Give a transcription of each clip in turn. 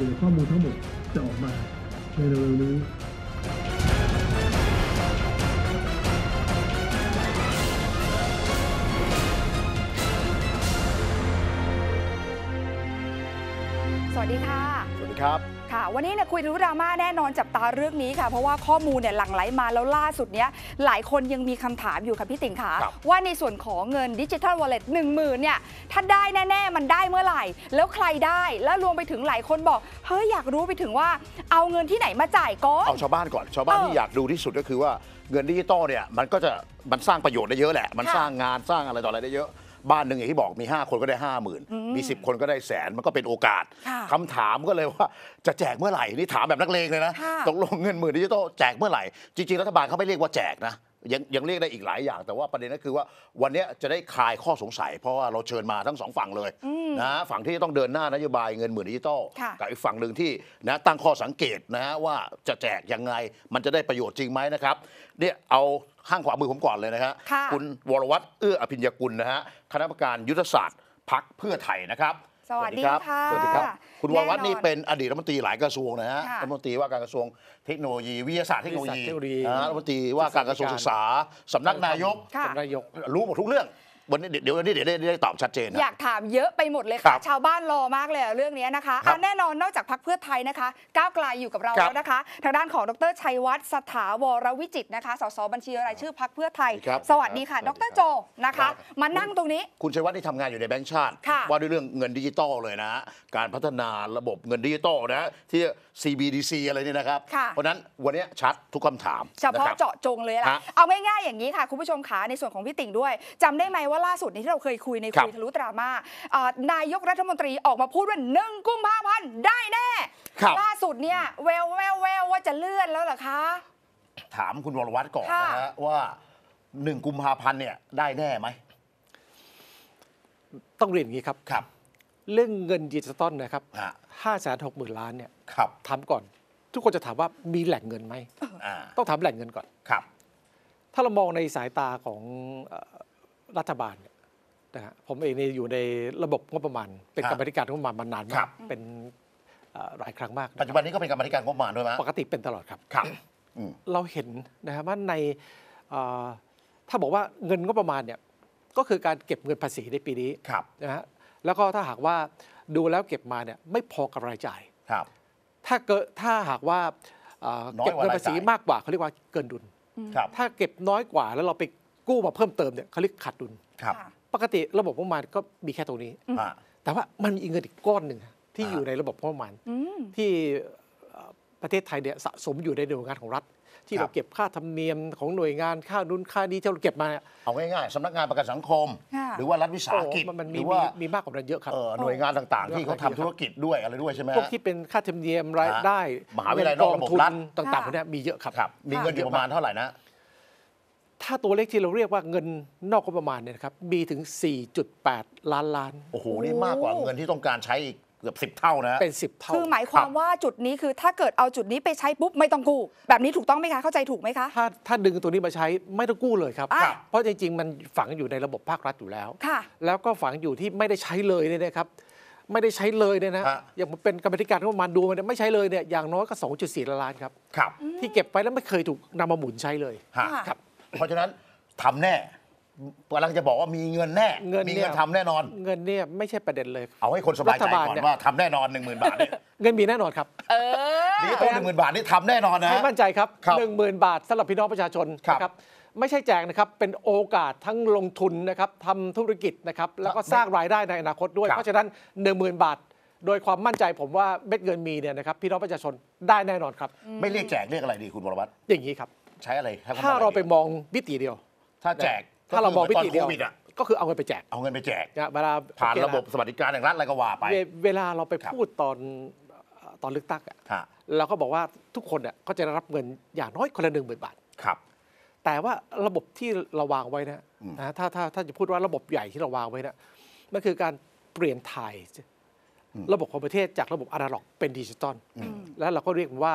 ดูข้อมูลทั้งหมดจะออกมาในเร็วๆนี้ันนี้เนี่ยคุยทุกดราม่าแน่นอนจับตาเรื่องนี้ค่ะเพราะว่าข้อมูลเนี่ยหลั่งไหลมาแล้วล่าสุดเนี้ยหลายคนยังมีคำถามอยู่ค่ะพี่ติ๋งขาว่าในส่วนของเงินดิจิทัลวอลเล็ตหนึ่งหมื่นเนี่ยถ้าได้แน่ ๆ มันได้เมื่อไหร่ แล้วใครได้แล้วรวมไปถึงหลายคนบอก เฮ้ย อยากรู้ไปถึงว่าเอาเงินที่ไหนมาจ่ายก่อนเอาชาวบ้านก่อน ชาวบ้านที่อยากดูที่สุดก็คือ ว่าเงินดิจิตอลเนี่ยมันก็จะมันสร้างประโยชน์ได้เยอะแหละ มันสร้างงานสร้างอะไรต่ออะไรได้เยอะบ้านหนึ่งอย่างที่บอกมี 5 คนก็ได้ห้าหมื่นมี 10 คนก็ได้แสนมันก็เป็นโอกาสคำถามก็เลยว่าจะแจกเมื่อไหร่ นี่ถามแบบนักเลงเลยนะตกลงเงินหมื่นดิจิตอลแจกเมื่อไหร่ จริง ๆ รัฐบาลเขาไม่เรียกว่าแจกนะยังยังเรียกได้อีกหลายอย่างแต่ว่าประเด็นก็คือว่าวันนี้จะได้คลายข้อสงสัย เพราะว่าเราเชิญมาทั้งสองฝั่งเลยนะฝั่งที่ต้องเดินหน้านโยบายเงินหมื่นดิจิตอลกับอีกฝั่งหนึ่งที่นะตั้งข้อสังเกตนะว่าจะแจกยังไงมันจะได้ประโยชน์จริงไหมนะครับเนี่ยเอาข้างขวามือผมก่อนเลยนะฮะคุณวรวัตรเอื้ออภิญญกุลนะฮะคณะกรรมการยุทธศาสตร์พักเพื่อไทยนะครับสวัสดีครับสวัสดีครับ คุณวรวัฒน์นี่เป็นอดีตรัฐมนตรีหลายกระทรวงนะฮะรัฐมนตรีว่าการกระทรวงเทคโนโลยีวิทยาศาสตร์เทคโนโลยีรัฐมนตรีว่าการกระทรวงศึกษา สำนักนายก รู้หมดทุกเรื่องวันนี้เดี๋ยววันนี้เดี๋ยวได้ตอบชัดเจน อยากถามเยอะไปหมดเลยค่ะ ชาวบ้านรอมากเลยเรื่องนี้นะคะแน่นอนนอกจากพักเพื่อไทยนะคะก้าวไกลอยู่กับเราแล้วนะคะ ทางด้านของดรชัยวัฒน์สถาวรวิจิตนะคะสสบัญชีรายชื่อพักเพื่อไทยสวัสดีค่ะ ดรโจนะคะมานั่งตรงนี้ คุณชัยวัฒน์ที่ทำงานอยู่ในแบงก์ชาติว่าด้วยเรื่องเงินดิจิตอลเลยนะการพัฒนาระบบเงินดิจิตอลนะที่ CBDC อะไรนี่นะครับเพราะนั้นวันนี้ชัดทุกคำถามเฉพาะเจาะจงเลยล่ะเอาง่ายๆอย่างนี้ค่ะ คุณผู้ชมขาในส่วนของพี่ติ่งด้วยจำได้ไหมว่าว่าล่าสุดนีที่เราเคยคุยในคุยทะลุดรามา่า นายกรัฐมนตรีออกมาพูดว่าหนึ่งกุมภาพันธ์ได้แน่ล่าสุดเนี่ยแววแววแววว่าจะเลื่อนแล้วเหรอคะ ถามคุณวรวัตรก่อนนะฮะว่าหนึ่งกุมภาพันธ์เนี่ยได้แน่ไหมต้องเรียนอย่างนี้ครับครับ เรื่องเงินดิจิตอลนะครับห้าแสนหกหมื่นล้านเนี่ยทำก่อน ทุกคนจะถามว่ามีแหล่งเงินไหมต้องถามแหล่งเงินก่อนครับ ถ้าเรามองในสายตาของรัฐบาลนะฮะผมเองนี่อยู่ในระบบงบประมาณเป็นกรรมธิการงบประมาณมานานมากเป็นหลายครั้งมากปัจจุบันนี้ก็เป็นกรรมธิการงบประมาณด้วยไหมปกติเป็นตลอดครับ ครับเราเห็นนะฮะว่าในถ้าบอกว่าเงินงบประมาณเนี่ยก็คือการเก็บเงินภาษีในปีนี้นะฮะแล้วก็ถ้าหากว่าดูแล้วเก็บมาเนี่ย ไม่พอกับรายจ่ายครับ ถ้าเกิดถ้าหากว่าเก็บเงินภาษีมากกว่าเขาเรียกว่าเกินดุลถ้าเก็บน้อยกว่าแล้วเราไปกู้มาเพิ่มเติมเนี่ยเขาเรียกขาดดุลปกติระบบงบประมาณก็มีแค่ตรงนี้ แต่ว่ามันมีเงินอีกก้อนหนึ่งที่อยู่ในระบบงบประมาณที่ประเทศไทยเนี่ยสะสมอยู่ในหน่วยงานของรัฐ ที่เราเก็บค่าธรรมเนียมของหน่วยงานค่านุนค่านี้ที่เราเก็บมาเอาง่ายๆสำนักงานประกันสังคม หรือว่ารัฐวิสาหกิจมันมหีรือว่ามีมากกว่านั้นเยอะครับหน่วยงานต่างๆที่เขาทำธุรกิจด้วยอะไรด้วยใช่ไหมพวกที่เป็นค่าธรรมเนียมรายได้มหาวิทยาลัยนอกระบบรัฐนต่างๆพวกนี้มีเยอะครับ มีเงินอยู่ประมาณเท่าไหร่นะถ้าตัวเลขที่เราเรียกว่าเงินนอกงบประมาณเนี่ยครับมีถึง 4.8 ล้านล้าน โอ้โห นี่มากกว่าเงินที่ต้องการใช้อีกเกือบสิบเท่านะเป็นสิบเท่า คือหมายความว่าจุดนี้คือถ้าเกิดเอาจุดนี้ไปใช้ปุ๊บไม่ต้องกู้แบบนี้ถูกต้องไหมคะเข้าใจถูกไหมคะ ถ้าถ้าดึงตัวนี้มาใช้ไม่ต้องกู้เลยครับ เพราะจริงๆ มันฝังอยู่ในระบบภาครัฐอยู่แล้ว ค่ะ แล้วก็ฝังอยู่ที่ไม่ได้ใช้เลยเนี่ยนะครับ ไม่ได้ใช้เลยเนี่ยนะอย่างเป็นกรรมธิการทีประมาณดูมันไม่ใช้เลยเนี่ย อย่างน้อยก็ 2.4 ล้านล้านครับ ครับ ที่เก็บไปแล้วไม่เคยถูกนามาหมุนใช้เลยครับเพราะฉะนั้นทำแน่กำลังจะบอกว่ามีเงินแน่ มีเงินทำทำแน่นอน เงินเนี่ยไม่ใช่ประเด็นเลย เอาให้คนสบายใจก่อนว่าทำแน่นอน 1 0,000 บาทนี่เงินมีแน่นอนครับ เออนีจตอลหนึ่งหมื่นบาทนี่ทำแน่นอนนะมั่นใจครับหนึ่งหมื่นบาทสำหรับพี่น้องประชาชนครับไม่ใช่แจกนะครับเป็นโอกาสทั้งลงทุนนะครับทำธุรกิจนะครับแล้วก็สร้างรายได้ในอนาคตด้วย เพราะฉะนั้น1 0,000 บาท โดยความมั่นใจผมว่าเม็ดเงินมีเนี่ยนะครับพี่น้องประชาชนได้แน่นอนครับไม่เรียกแจกเรียกอะไรดีคุณวรวัตรอย่างนี้ครับใช้อะไรถ้าเราไปมองมิติเดียว ถ้าแจกถ้าเรามองมิติเดียวก็คือเอาเงินไปแจก เอาเงินไปแจกเวลาผ่านระบบสวัสดิการแห่งรัฐอะไรก็ว่าไป เวลาเราไปพูดตอนตอนเลือกตั้งอ่ะเราก็บอกว่าทุกคนเนี่ยก็จะได้รับเงินอย่างน้อยคนละหนึ่งหมื่นบาทครับ แต่ว่าระบบที่เราวางไว้นะนะถ้าถ้าถ้าจะพูดว่าระบบใหญ่ที่เราวางไว้นะมันคือการเปลี่ยนถ่ายระบบของประเทศ จากระบบอนาล็อกเป็นดิจิตอลแล้วเราก็เรียกว่า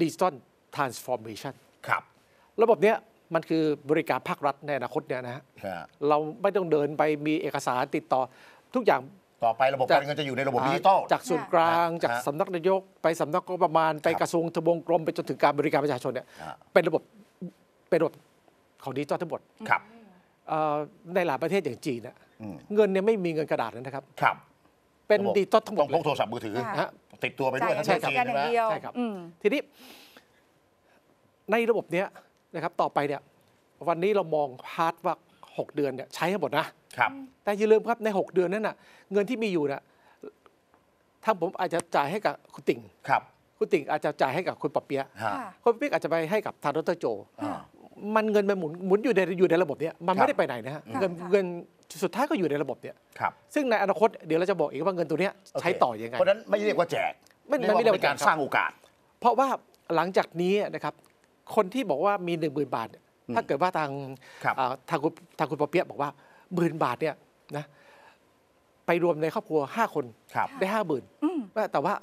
ดิจิตอลทรานส์ฟอร์เมชันครับระบบเนี้ยมันคือบริการภาครัฐในอนาคตเนี่ยนะฮะเราไม่ต้องเดินไปมีเอกสารติดต่อทุกอย่างต่อไประบบการเงินจะอยู่ในระบบดิจิตอลจากส่วนกลางจากสำนักนายก ไปสำนักงบประมาณไปกระทรวงทบวงกรมไปจนถึงการบริการประชาชนเนี่ยเป็นระบบเป็นระบบของดิจิตอลทั้งหมดครับในหลายประเทศอย่างจีนเนี่ยเงินเนี่ยไม่มีเงินกระดาษนะครับครับเป็นดิจิตอลทั้งหมดต้องพกโทรศัพท์มือถือติดตัวไปด้วยใช่ครับใช่ครับ ทีนี้ในระบบเนี้ยนะครับต่อไปเนี่ย วันนี้เรามองพาร์ทว่า 6 เดือนเนี่ยใช้ให้หมดนะครับแต่อย่าลืมครับใน 6 เดือนนั้นน่ะเงินที่มีอยู่น่ะถ้าผมอาจจะจ่ายให้กับคุณติ่งครับ คุณติ่งอาจจะจ่ายให้กับคุณปอเปียะคุณปอเปียอาจจะไปให้กับทางดรโจอมันเงินมันหมุนหมุนอยู่ในอยู่ในระบบเนี้ยมันไม่ได้ไปไหนนะฮะเงินเงินสุดท้ายก็อยู่ในระบบเนี้ยครับซึ่งในอนาคตเดี๋ยวเราจะบอกอีกว่าเงินตัวเนี้ยใช้ต่อยังไงเพราะนั้นไม่เรียกว่าแจกไม่ไม่เรียกว่าเป็นการสร้างโอกาส เพราะว่าหลังจากนี้นะครับคนที่บอกว่ามีหนึ่งหมื่นบาท ถ้าเกิดว่าทางทางคุณทางคุณปอเปียะบอกว่าหมื่นบาทเนี่ยนะไปรวมในครอบครัวห้าคนได้ห้าหมื่นแต่ว่า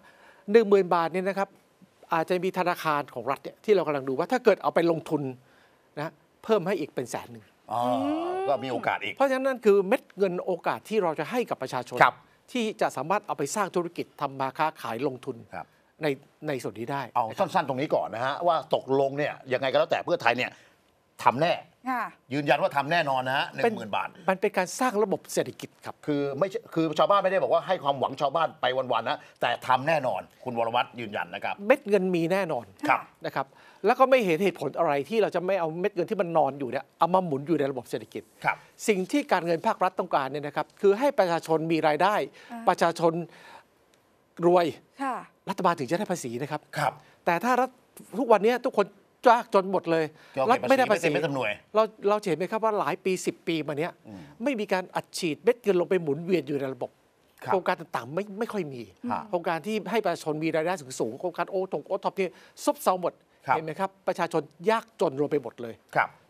หนึ่งหมื่นบาทเนี่ยนะครับ อาจจะมีธนาคารของรัฐเนี่ยที่เรากำลังดูว่าถ้าเกิดเอาไปลงทุนนะเพิ่มให้อีกเป็นแสนหนึ่งก็มีโอกาสอีก เพราะฉะนั้นคือเม็ด เงินโอกาสที่เราจะให้กับประชาชน ที่จะสามารถเอาไปสร้างธุรกิจทำมาค้าขายลงทุนในในส่วนนี้ได้เอาสั้นๆตรงนี้ก่อนนะฮะ ว่าตกลงเนี่ยยังไงก็แล้วแต่เพื่อไทยเนี่ยทำแน่ยืนยันว่าทำแน่นอนนะฮะหนึ่งหมื่นบาทมันเป็นการสร้างระบบเศรษฐกิจครับ คือ ไม่คือชาวบ้านไม่ได้บอกว่าให้ความหวังชาวบ้านไปวันๆนะแต่ทำแน่นอนคุณวรวัตรยืนยันนะครับ เม็ดเงินมีแน่นอนครับนะครับแล้วก็ไม่เห็นเหตุผลอะไรที่เราจะไม่เอาเม็ดเงินที่มันนอนอยู่เนี่ยเอามาหมุนอยู่ในระบบเศรษฐกิจครับ สิ่งที่การเงินภาครัฐต้องการเนี่ยนะครับ คือให้ประชาชนมีรายได้ ประชาชนรวยรัฐบาลถึงจะได้ภาษีนะครับ ครับ แต่ถ้ารัฐทุกวันนี้ทุกคนจ้ากจนหมดเลยรัฐไม่ได้ภาษีไม่จำนวยเราเราเห็นไหมครับว่าหลายปี 10 ปีมาเนี้ยไม่มีการอัดฉีดเม็ดเงินลงไปหมุนเวียนอยู่ในระบบ โครงการต่างๆ ไม่ไม่ค่อยมี โครงการที่ให้ประชาชนมีรายได้สูงสูงโครงการโอทงโอท็อปนี่ซบเซาหมด เห็นไหมครับประชาชนยากจนรวมไปหมดเลย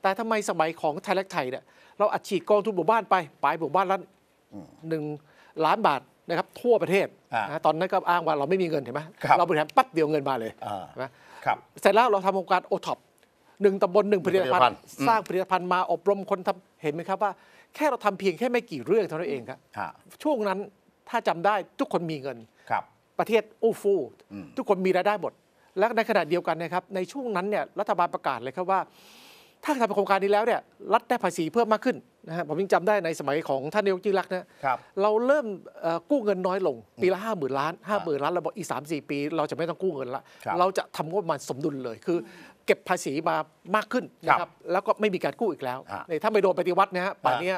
แต่ทำไมสมัยของไทยรักไทยเนี่ยเราอัดฉีดกองทุนหมู่บ้านไปปลายหมู่บ้านละหนึ่งล้านบาทนะครับทั่วประเทศตอนนั้นก็อ้างว่าเราไม่มีเงินเห็นไหมเราบริหารปั๊บเดียวเงินมาเลยนะครับเสร็จแล้วเราทำโครงการโอท็อปหนึ่งตำบลหนึ่งผลิตภัณฑ์ สร้างผลิตภัณฑ์มาอบรมคนทำเห็นไหมครับว่า แค่เราทำเพียงแค่ไม่กี่เรื่องเท่านั้นเองครับช่วงนั้นถ้าจำได้ทุกคนมีเงินครับ ประเทศอู้ฟู่ทุกคนมีรายได้หมดและในขณะเดียวกันนะครับในช่วงนั้นเนี่ยรัฐบาลประกาศเลยครับว่าถ้าทำโครงการนี้แล้วเนี่ยรัฐได้ภาษีเพิ่มมากขึ้นนะฮะผมยังจำได้ในสมัยของท่านนายกยิ่งรักนะรเราเริ่มกู้เงินน้อยลง ปีละห้าหมื่นล้านห้าหมื่นล้านเราบอกอีกสามสี่ปี เราจะไม่ต้องกู้เงินละรเราจะทำงบประมาณสมดุลเลยคือ เก็บภาษีมามากขึ้นนะครับแล้วก็ไม่มีการกู้อีกแล้ว ถ้าไม่โดนปฏิวัตินะฮะป่านนี้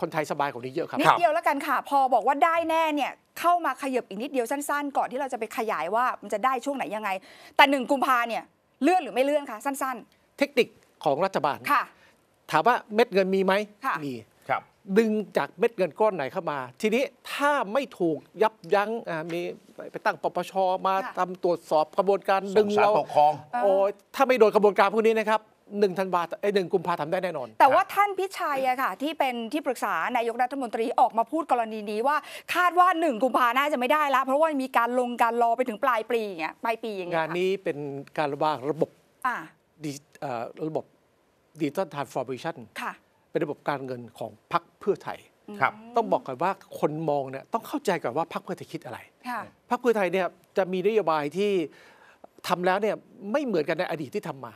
คนไทยสบายกว่านี้เยอะครับนิดเดียวแล้วกันค่ะพอบอกว่าได้แน่เนี่ยเข้ามาขยับอีกนิดเดียวสั้นๆ ก่อนที่เราจะไปขยายว่ามันจะได้ช่วงไหนยังไงแต่หนึ่งกุมภาเนี่ยเลื่อนหรือไม่เลื่อนคะสั้นเทคนิคของรัฐบาล ถามว่าเม็ดเงินมีไหมมีดึงจากเม็ดเงินก้อนไหนเข้ามา ทีนี้ถ้าไม่ถูกยับยั้งมีไปตั้งปปชมาทำตรวจสอบกระบวนการดึงเราปกครองโอ้ถ้าไม่โดนกระบวนการพวกนี้นะครับหนึ่งธันวาไอ้หนึ่งกุมภาทำได้แน่นอน แต่ว่าท่านพิชัยอะค่ะ ที่เป็นที่ปรึกษานายกรัฐมนตรีออกมาพูดกรณีนี้ว่า คาดว่าหนึ่งกุมภาน่าจะไม่ได้ละเพราะว่ามีการลงการรอไปถึงปลายปีอย่างเงี้ยปลายปีอย่างเงี้ยงานนี้เป็นการวบางระบบระบบดิจิตอลทรานส์ฟอร์เมชันเป็นระบบการเงินของพรรคเพื่อไทยครับต้องบอกก่อนว่าคนมองเนี่ยต้องเข้าใจก่อนว่าพรรคเพื่อไทยคิดอะไรพรรคเพื่อไทยเนี่ยจะมีนโยบายที่ทำแล้วเนี่ยไม่เหมือนกันในอดีตที่ทำมา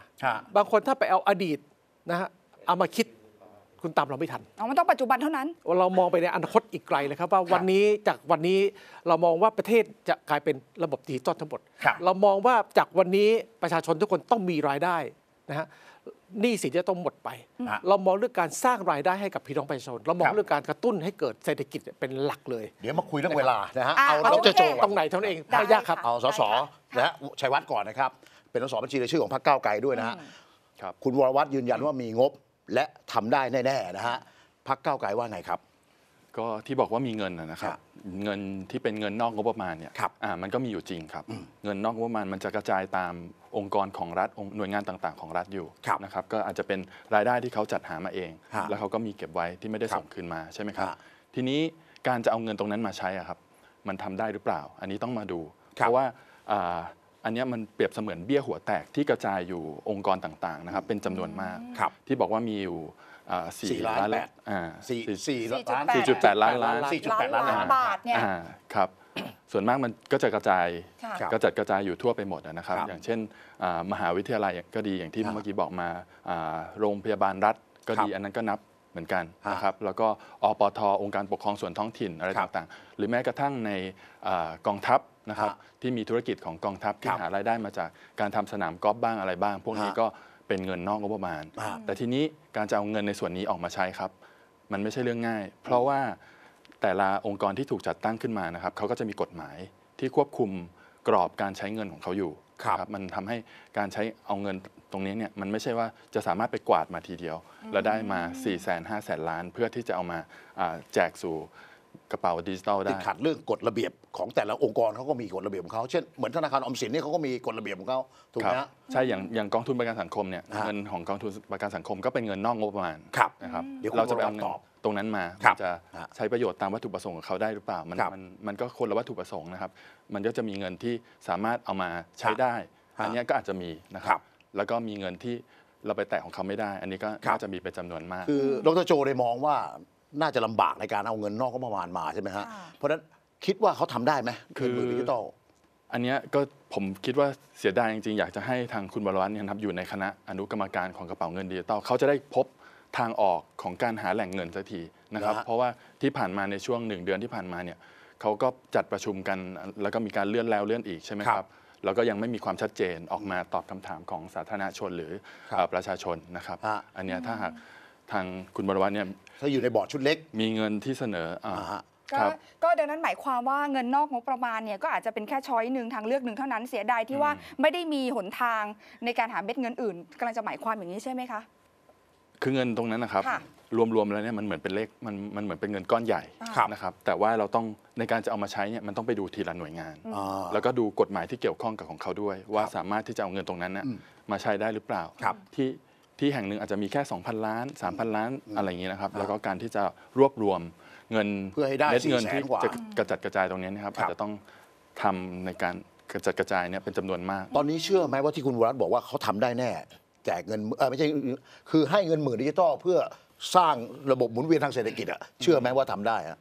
บางคนถ้าไปเอาอดีตนะฮะเอามาคิดคุณตามเราไม่ทันอ๋อมัน ต้องปัจจุบันเท่านั้น เรามองไปในอนาคตอีกไกลเลยครับ ว่าวันนี้จากวันนี้ เรามองว่าประเทศจะกลายเป็นระบบดิจิตอลทั้งหมด เรามองว่าจากวันนี้ประชาชนทุกคนต้องมีรายได้นะฮะ หนี้สินจะต้องหมดไป เรามองเรื่องการสร้างรายได้ให้กับพี่น้องประชาชน เรามองเรื่องการกระตุ้นให้เกิดเศรษฐกิจเป็นหลักเลย เดี๋ยวมาคุยเรื่องเวลานะฮะ เอาเราจะโจตรงไหนเท่านั้นเองไม่ยากครับเอาสสนะฮะชัยวัฒน์ก่อนนะครับ เป็นสสบัญชีรายชื่อของพรรคก้าวไกลด้วยนะฮะคุณวรวัตรยืนยันว่ามีงบและทำได้แน่ๆ นะฮะพักเก้าไกลว่าไงครับ ก็ที่บอกว่ามีเงินนะครับ เงินที่เป็นเงินนอกงบประมาณเนี่ยครับอ่า มันก็มีอยู่จริงครับ เงินนอกงบประมาณมันจะกระจายตามองค์กรของรัฐองหน่วยงานต่าง ๆของรัฐอยู่นะครับ ก็อาจจะเป็นรายได้ที่เขาจัดหามาเอง แล้วเขาก็มีเก็บไว้ที่ไม่ได้ส่งคืนมาใช่ไหมครับ ทีนี้การจะเอาเงินตรงนั้นมาใช้อะครับ มันทำได้หรือเปล่า อันนี้ต้องมาดู เพราะว่าอ่าอันนี้มันเปรียบเสมือนเบี้ยหัวแตกที่กระจายอยู่องค์กรต่างๆนะครับเป็นจำนวนมากครับที่บอกว่ามีอยู่สี่ล้านแปดสี่สี่ล้านปดล้านล้านสี่จุดแปดล้านล้านบาทเนี่ยครับส่วนมากมันก็จะกระจายกระจัดกระจายอยู่ทั่วไปหมดนะครับ อย่างเช่นมหาวิทยาลัยก็ดีอย่างที่เมื่อกี้บอกมาโรงพยาบาลรัฐก็ดี อันนั้นก็นับเหมือนกันนะครับแล้วก็อปท องค์การปกครองส่วนท้องถิ่น อะไรต่างๆหรือแม้กระทั่งในกองทัพนะครับที่มีธุรกิจของกองทัพที่หารายได้มาจากการทำสนามกอล์ฟบ้างอะไรบ้าง พวกนี้ก็เป็นเงินนอกงบประมาณ แต่ทีนี้การจะเอาเงินในส่วนนี้ออกมาใช้ครับ มันไม่ใช่เรื่องง่าย เพราะว่าแต่ละองค์กรที่ถูกจัดตั้งขึ้นมานะครับเขาก็จะมีกฎหมายที่ควบคุมกรอบการใช้เงินของเขาอยู่ครับมันทำให้การใช้เอาเงินตรงนี้เนี่ยมันไม่ใช่ว่าจะสามารถไปกวาดมาทีเดียว แล้วได้มา4้0 0 0 0 ล้าน เพื่อที่จะเอามาแจกสู่กระเป๋าดิจิตอลได้ติดขัดเรื่องกฎระเบียบของแต่ละองค์กรเขาก็มีกฎระเบียบของเขาเช่นเหมือนธนาคารออมสินนี่เขาก็มีกฎระเบียบของเขาถูกไหมใช่อย่างอย่างกองทุนประกันสังคมเนี่ยเงินของกองทุนประกันสังคมก็เป็นเงินนอกงบประมาณนะครับเราจะไปเอาตอบตรงนั้นมาจะใช้ประโยชน์ตามวัตถุประสงค์ของเขาได้หรือเปล่า มันมันมันก็คนละวัตถุประสงค์นะครับมันก็จะมีเงินที่สามารถเอามาใช้ได้อันนี้ก็อาจจะมีนะครับแล้วก็มีเงินที่เราไปแตะของเขาไม่ได้ อันนี้ก็น่าจะมีเป็นจำนวนมาก คือดรโจเลยมองว่าน่าจะลำบากในการเอาเงินนอกก็ประมาณมาใช่ไหมฮะ เพราะฉะนั้นคิดว่าเขาทำได้ไหม คือเงินมืดิจิตอลอันนี้ก็ผมคิดว่าเสียดายจริงๆ อยากจะให้ทางคุณบรวัตนี่นะครับอยู่ในคณะอนุกรรมการของกระเป๋าเงินดิจิตอลเขาจะได้พบทางออกของการหาแหล่งเงินสักทีนะครับ เพราะว่าที่ผ่านมาในช่วงหนึ่งเดือนที่ผ่านมาเนี่ยเขาก็จัดประชุมกันแล้วก็มีการเลื่อนแล้วเลื่อนอีกใช่ไหมครับแล้วก็ยังไม่มีความชัดเจนออกมาตอบคำถามของสาธารณชนหรือประชาชนนะครับ อันนี้ถ้าหากทางคุณบรวัตเนี่ยถ้าอยู่ในบอร์ดชุดเล็ก มีเงินที่เสนอก็ดังนั้นหมายความว่าเงินนอกงบประมาณเนี่ยก็อาจจะเป็นแค่ช้อยหนึ่งทางเลือกหนึ่งเท่านั้นเสียดายที่ว่าไม่ได้มีหนทางในการหาเม็ดเงินอื่นกำลังจะหมายความอย่างนี้ใช่ไหมคะคือเงินตรงนั้นนะครับรวมๆแล้วเนี่ยมันเหมือนเป็นเลขมันมันเหมือนเป็นเงินก้อนใหญ่นะครับ แต่ว่าเราต้องในการจะเอามาใช้เนี่ยมันต้องไปดูทีละหน่วยงานแล้วก็ดูกฎหมายที่เกี่ยวข้องกับของเขาด้วย ว่าสามารถที่จะเอาเงินตรงนั้นน่ยมาใช้ได้หรือเปล่าครับที่ที่แห่งหนึ่งอาจจะมีแค่ 2,000 ล้าน 3,000ล้านอะไรอย่างนี้นะครับ แล้วก็การที่จะรวบรวมเงินเพื่อให้ได้เงินที่จะกระจัดกระจายตรงนี้นะครับอาจจะต้องทำในการกระจัดกระจายเนี่ยเป็นจำนวนมาก ตอนนี้เชื่อไหมว่าที่คุณวรัตบอกว่าเขาทำได้แน่ แจกเงินเออไม่ใช่คือให้เงินหมื่นดิจิตอล เพื่อสร้างระบบหมุนเวียนทางเศรษฐกิจอะเชื่อไหมว่าทำได้อะ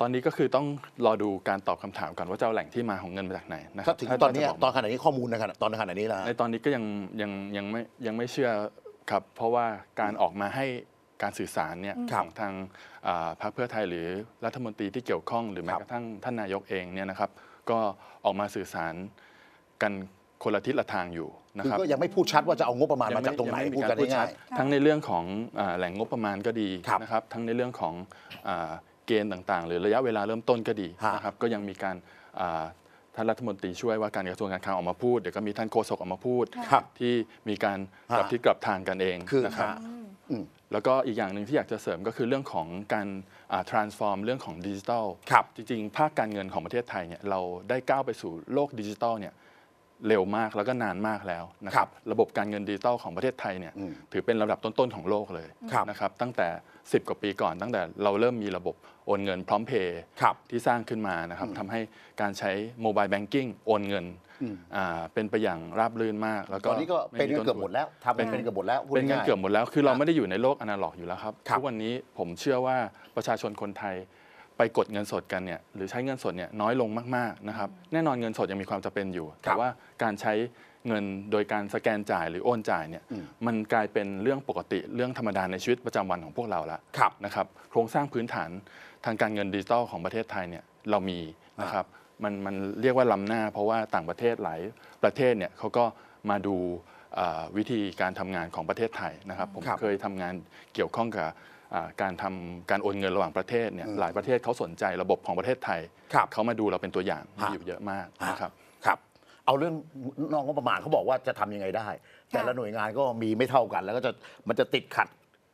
ตอนนี้ก็คือต้องรอดูการตอบคำถามก่อนว่าจะเอาแหล่งที่มาของเงินมาจากไหนนะครับถึงตอนนี้ตอนขณะนี้ข้อมูลนะครับตอนขณะนี้นะในตอนนี้ก็ยังยังยังไม่ยังไม่เชื่อครับ เพราะว่าการออกมาให้การสื่อสารเนี่ยของทางพรรคเพื่อไทยหรือรัฐมนตรีที่เกี่ยวข้องหรือแม้กระทั่งท่านนายกเองเนี่ยนะครับ ก็ออกมาสื่อสารกันคนละทิศละทางอยู่นะครับก็ยังไม่พูดชัดว่าจะเอางบประมาณมาจากตรงไหนพูดกันง่ายทั้งในเรื่องของแหล่งงบประมาณก็ดีนะครับ ทั้งในเรื่องของเกณฑ์ต่างๆ หรือระยะเวลาเริ่มต้นก็ดีนะครับ ก็ยังมีการท่านรัฐมนตรีช่วยว่าการกระทรวงการคลังออกมาพูด เดี๋ยวก็มีท่านโฆษกออกมาพูดที่มีการกลับที่กลับทางกันเองนะครับแล้วก็อีกอย่างหนึ่งที่อยากจะเสริมก็คือเรื่องของการ transform เรื่องของดิจิทัล จริงๆภาคการเงินของประเทศไทยเนี่ยเราได้ก้าวไปสู่โลกดิจิทัลเนี่ยเร็วมากแล้วก็นานมากแล้วนะครับระบบการเงินดิจิตอลของประเทศไทยเนี่ยถือเป็นลำดับต้นๆของโลกเลยนะครับตั้งแต่ 10กว่าปีก่อนตั้งแต่เราเริ่มมีระบบโอนเงินพร้อมเพย์ที่สร้างขึ้นมานะครับทำให้การใช้โมบายแบงกิ้งโอนเงินเป็นไปอย่างราบรื่นมาก แล้วก็ตอนนี้ก็เป็นเกือบหมดแล้วทำเป็นเกือบหมดแล้วเป็นเกือบหมดแล้วคือเราไม่ได้อยู่ในโลกอนาล็อกอยู่แล้วครับทุกวันนี้ผมเชื่อว่าประชาชนคนไทยไปกดเงินสดกันเนี่ยหรือใช้เงินสดเนี่ยน้อยลงมากๆนะครับแน่นอนเงินสดยังมีความจำเป็นอยู่ แต่ว่าการใช้เงินโดยการสแกนจ่ายหรือโอนจ่ายเนี่ยมันกลายเป็นเรื่องปกติเรื่องธรรมดาในชีวิตประจำวันของพวกเราละครับนะครับโครงสร้างพื้นฐานทางการเงินดิจิทัลของประเทศไทยเนี่ยเรามีนะครับมันมันเรียกว่าล้ำหน้า เพราะว่าต่างประเทศหลายประเทศเนี่ยเขาก็มาดูวิธีการทำงานของประเทศไทยนะครับผมเคยทำงานเกี่ยวข้องกับการทำการโอนเงินระหว่างประเทศเนี่ยหลายประเทศเขาสนใจระบบของประเทศไทยเขามาดูเราเป็นตัวอย่างอยู่เยอะมากนะครับครับ เอาเรื่องนอกงบประมาณเขาบอกว่าจะทํำยังไงได้ แต่ละหน่วยงานก็มีไม่เท่ากัน แล้วก็จะมันจะติดขัด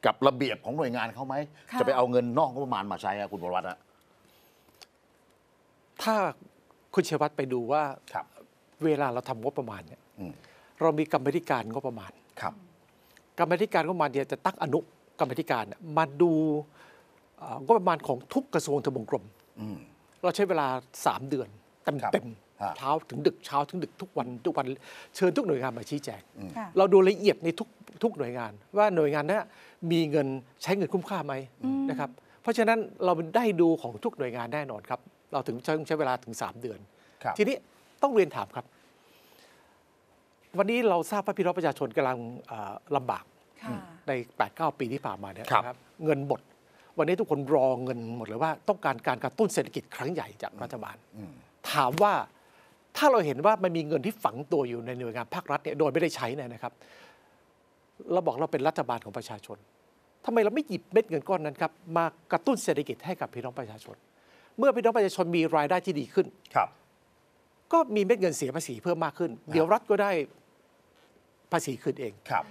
กับระเบียบของหน่วยงานเขาไหมจะไปเอาเงินนอกงบประมาณมาใช้คุณบรวัตรถ้าคุณเชวัตไปดูว่าเวลาเราทำงบประมาณเนี่ยเรามีกรรมธิการงบประมาณครับกรรมธิการงบประมาณเนี่ยจะตั้งอนุกรรมธิการมาดูงบประมาณของทุกกระทรวงทบวงกรมเราใช้เวลาสามเดือนเต็มเต็มเช้าถึงดึกเช้าถึง ดึกทุกวันทุกวันเชิญทุกหน่วยงานมาชี้แจงเราดูละเอียดในทุกทุกหน่วยงาน ว่าหน่วยงานนั้นมีเงินใช้เงินคุ้มค่าไหมนะครับ เพราะฉะนั้นเราได้ดูของทุกหน่วยงานแน่นอนครับ เราถึงใช้ใช้เวลาถึง 3 เดือน ทีนี้ต้องเรียนถามครับ วันนี้เราทราบว่าพี่น้องประชาชนกำลังลำบากใน8ปดเปีที่ผ่านมาเนี่ยนะครับ เงินหมดวันนี้ทุกคนรอเงินหมดเลยว่าต้องการการกระตุ้นเศรษฐกิจครั้งใหญ่จากรัฐบาลถามว่าถ้าเราเห็นว่า มันมีเงินที่ฝังตัวอยู่ในหน่วยงานภาครัฐเนี่ยโดยไม่ได้ใช้เนี่ยนะครับ เราบอกเราเป็นรัฐบาลของประชาชนทำไมเราไม่หยิบเม็ดเงินก้อนนั้นครับ มากระตุ้นเศรษฐกิจให้กับพี่น้องประชาชน เมื่อพี่น้องประชาชนมีรายได้ที่ดีขึ้นครับ ก็มีเม็ดเงินเสียภาษีเพิ่มมากขึ้น เดี๋ยวรัฐก็ได้ภาษีขึ้นเองครับ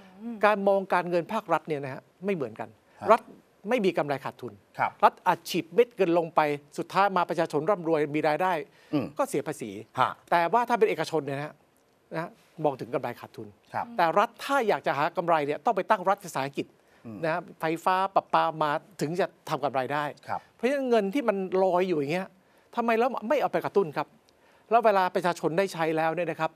การมองการเงินภาครัฐเนี่ยนะฮะไม่เหมือนกัน รัฐไม่มีกำไรขาดทุนรัฐอัดฉีดเม็ดเงินลงไปสุดท้ายมาประชาชนร่ำรวยมีรายได้ก็เสียภาษีแต่ว่าถ้าเป็นเอกชนเนี่ยนะนะมองถึงกำไรขาดทุนแต่รัฐถ้าอยากจะหากำไรเนี่ย ต้องไปตั้งรัฐวิสาหกิจนะไฟฟ้าปรับปามาถึงจะทำกำไรได้เพราะฉะนั้นเงินที่มันลอยอยู่อย่างเงี้ยทำไมแล้วไม่เอาไปกระตุ้นครับ แล้วเวลาประชาชนได้ใช้แล้วเนี่ยนะครับ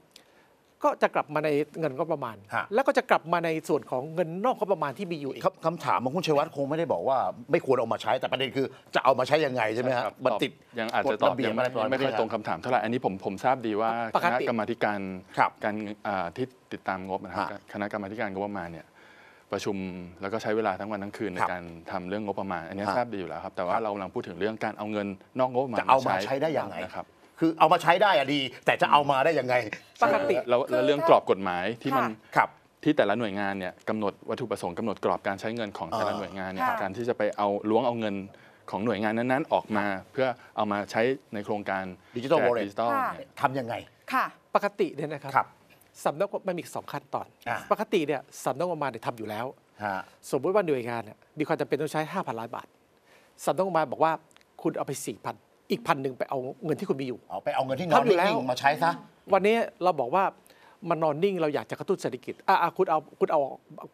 ก็จะกลับมาในเงินงบประมาณ แล้วก็จะกลับมาในส่วนของเงินนอกงบประมาณที่มีอยู่อีกคำาถามของคุณชัยวัฒน์คงไม่ได้บอกว่าไม่ควรเอามาใช้ แต่ประเด็นคือจะเอามาใช้ยังไงใช่ไหมครับมันติดยังอาจจะตอบเบียยังไม่ได้ตรงคำถามเท่าไหร่ อันนี้ ผมผมทราบดีว่า คณะกรรมการการที่ติดตามงบนะครับ คณะกรรมการงบประมาณเนี่ยประชุมแล้วก็ใช้เวลาทั้งวันทั้งคืนในการทำเรื่องงบประมาณ อันนี้ทราบดีอยู่แล้วครับ แต่ว่าเรากำลังพูดถึงเรื่องการเอาเงินนอกงบประมาณจะเอามาใช้ได้ยังไงครับคือเอามาใช้ได้อะดี แต่จะเอามาได้ยังไงปกติแล้วเรื่องกรอบกฎหมายที่มันครับที่แต่ละหน่วยงานเนี่ยกำหนดวัตถุประสงค์กำหนดกรอบการใช้เงินของแต่ละหน่วยงานเนี่ยการที่จะไปเอาล้วงเอาเงินของหน่วยงานนั้นๆออกมา เพื่อเอามาใช้ในโครงการดิจิ w a ลดิจิทัลทำยังไง ค่ะ ปกติเนี่ยนะครับัสำนักงบมันมีสองขั้นตอน ปกติเนี่ยสำนักงบประมาณทำอยู่แล้วสมมติว่าหน่วยงานมีความจำเป็นต้องใช้ 5,000ล้านบาทสำนักงบประมาณบอกว่าคุณเอาไป4,000อีกพันหนึ่งไปเอาเงินที่คุณมีอยู่เอาไปเอาเงินที่นอนนิ่งมาใช้ซะวันนี้เราบอกว่ามันนอนนิ่งเราอยากจะกระตุ้นเศรษฐกิจอ่าคุณเอาคุณเอา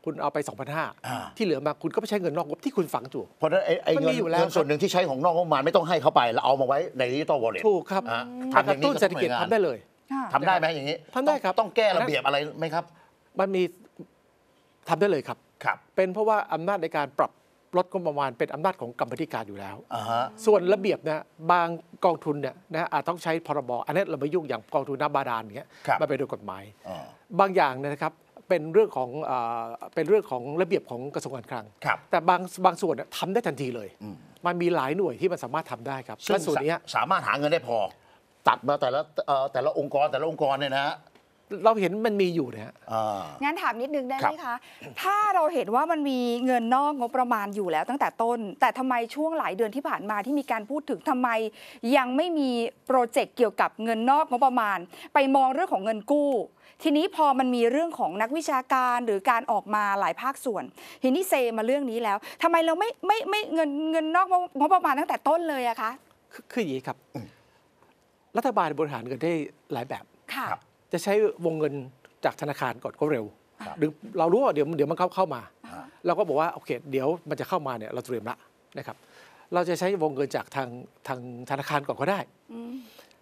คุณเอาไป2ห0 0ที่เหลือมาคุณก็ไปใช้เงินนอกงบที่คุณฝังอยู่เพราะนั้นไอ้เงินเงินส่วนหนึ่งที่ใช้ของนอกงบมาไม่ต้องให้เขาไปเราเอามาไว้ในดิจิตอลวอลเล็ตถูกครับทำกระตุ้นเศรษฐกิจทำได้เลยทำได้ไหมอย่างนี้ทำได้ครับต้องแก้ระเบียบอะไรไหมครับ มันมีทำได้เลยครับ เป็นเพราะว่าอำนาจในการปรับลดงบประมาณเป็นอำนาจของกรรมธิการอยู่แล้ว ส่วนระเบียบนะบางกองทุนเนี่ยนะอาจต้องใช้พรบ อันนี้เราไม่ยุ่งอย่างกองทุนน้ำบาดาลเนี้ยมาไปโดยกฎหมายบางอย่างนะครับเป็นเรื่องของเป็นเรื่องของระเบียบของกระทรวงการคลังแต่บางบางส่วนทำได้ทันทีเลยมันมีหลายหน่วยที่มันสามารถทำได้ครับส่วนนี้สามารถหาเงินได้พอ ตัดมาแต่ละแต่ละองค์กรแต่ละองค์กรเนี่ยนะเราเห็นมันมีอยู่นะฮะงั้นถามนิดนึงได้ไหมคะ ถ้าเราเห็นว่ามันมีเงินนอกงบประมาณอยู่แล้ว ตั้งแต่ต้น แต่ทำไมช่วงหลายเดือนที่ผ่านมาที่มีการพูดถึงทำไมยังไม่มีโปรเจกต์เกี่ยวกับเงินนอกงบประมาณ ไปมองเรื่องของเงินกู้ ทีนี้พอมันมีเรื่องของนักวิชาการหรือการออกมาหลายภาคส่วนทีนี้เซมาเรื่องนี้แล้วทำไมเราไม่ไม่ไม่เงินเงินนอกงบประมาณตั้งแต่ต้นเลยอะคะคืออย่างนี้ครับ รัฐบาลบริหารเงินได้หลายแบบ ค่ะจะใช้วงเงินจากธนาคารก่อนก็เร็วหรือเรารู้ว่าเดี๋ยวเดี๋ยวมันเข้าเข้ามาเราก็บอกว่าโอเคเดี๋ยวมันจะเข้ามาเนี่ยเราเตรียมละนะครับเราจะใช้วงเงินจากทางทางธนาคารก่อนก็ได้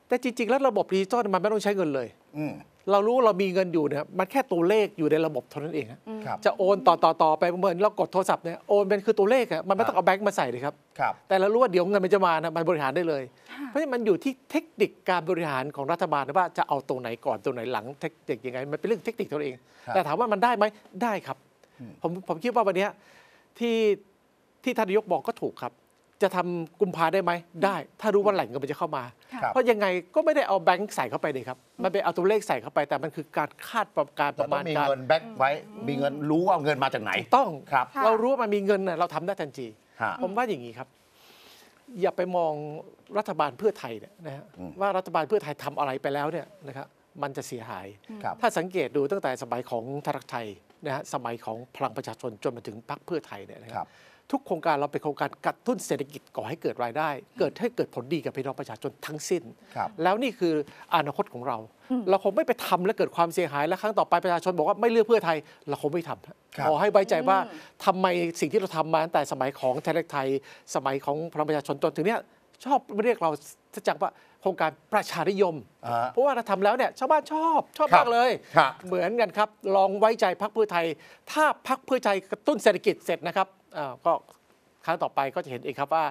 แต่จริงๆแล้วระบบดิจิตอลมันไม่ต้องใช้เงินเลยเรารู้เรามีเงินอยู่เนี่ยมันแค่ตัวเลขอยู่ในระบบเท่านั้นเองครับจะโอนต่อต่อต่อไปเหมือนเรากดโทรศัพท์เนี่ยโอนเป็นคือตัวเลขอะมันไม่ต้องเอาแบงค์มาใส่เลยครับ แต่เรารู้ว่าเดี๋ยวเงินมันจะมานะ มันบริหารได้เลย เพราะฉะนั้นมันอยู่ที่เทคนิคการบริหารของรัฐบาลว่าจะเอาตัวไหนก่อนตัวไหนหลังเทคนิคยังไงมันเป็นเรื่องเทคนิคตัวเอง แต่ถามว่ามันได้ไหมได้ครับ ผมผมคิดว่าวันนี้ที่ที่ท่านนายกบอกก็ถูกครับ จะทำกุมภาได้ไหมได้ ถ้ารู้ว่าแหล่งเงินมันจะเข้ามาเพราะยังไงก็ไม่ได้เอาแบงค์ใส่เข้าไปเลยครับ มันไปเอาตัวเลขใส่เข้าไป แต่มันคือการคาดประการประมาณการมีเงินแบงค์ไว้ มีเงินรู้ว่าเงินมาจากไหนต้องครับ เรารู้ว่ามันมีเงินเราทำได้ทันที ผมว่าอย่างนี้ครับ อย่าไปมองรัฐบาลเพื่อไทยนะฮะว่ารัฐบาลเพื่อไทยทำอะไรไปแล้วเนี่ยนะครับมันจะเสียหายถ้าสังเกตดูตั้งแต่สมัยของธรักไทยนะฮะสมัยของพลังประชาชนจนมาถึงพรรคเพื่อไทยเนี่ยนะครับทุกโครงการเราเป็นโครงการกระตุ้นเศรษฐกิจก่อให้เกิดรายได้ เกิดให้เกิดผลดีกับพี่น้องประชาชนทั้งสิ้น แล้วนี่คืออนาคตของเรา เราคงไม่ไปทำและเกิดความเสียหายและครั้งต่อไปประชาชนบอกว่าไม่เลือกเพื่อไทยเราคงไม่ทำขอให้ไว้ใจว่าทำไมสิ่งที่เราทำมาตั้งแต่สมัยของไทยไทยสมัยของพลังประชาชนจนถึงเนี้ยชอบเรียกเราจังว่าโครงการประชานิยม เพราะว่าเราทำแล้วเนี่ยชาวบ้านชอบชอบมากเลย เหมือนกันครับ ลองไว้ใจพักเพื่อไทย ถ้าพักเพื่อไทยกระตุ้นเศรษฐกิจเสร็จนะครับก็ครั้งต่อไปก็จะเห็นเองครับว่า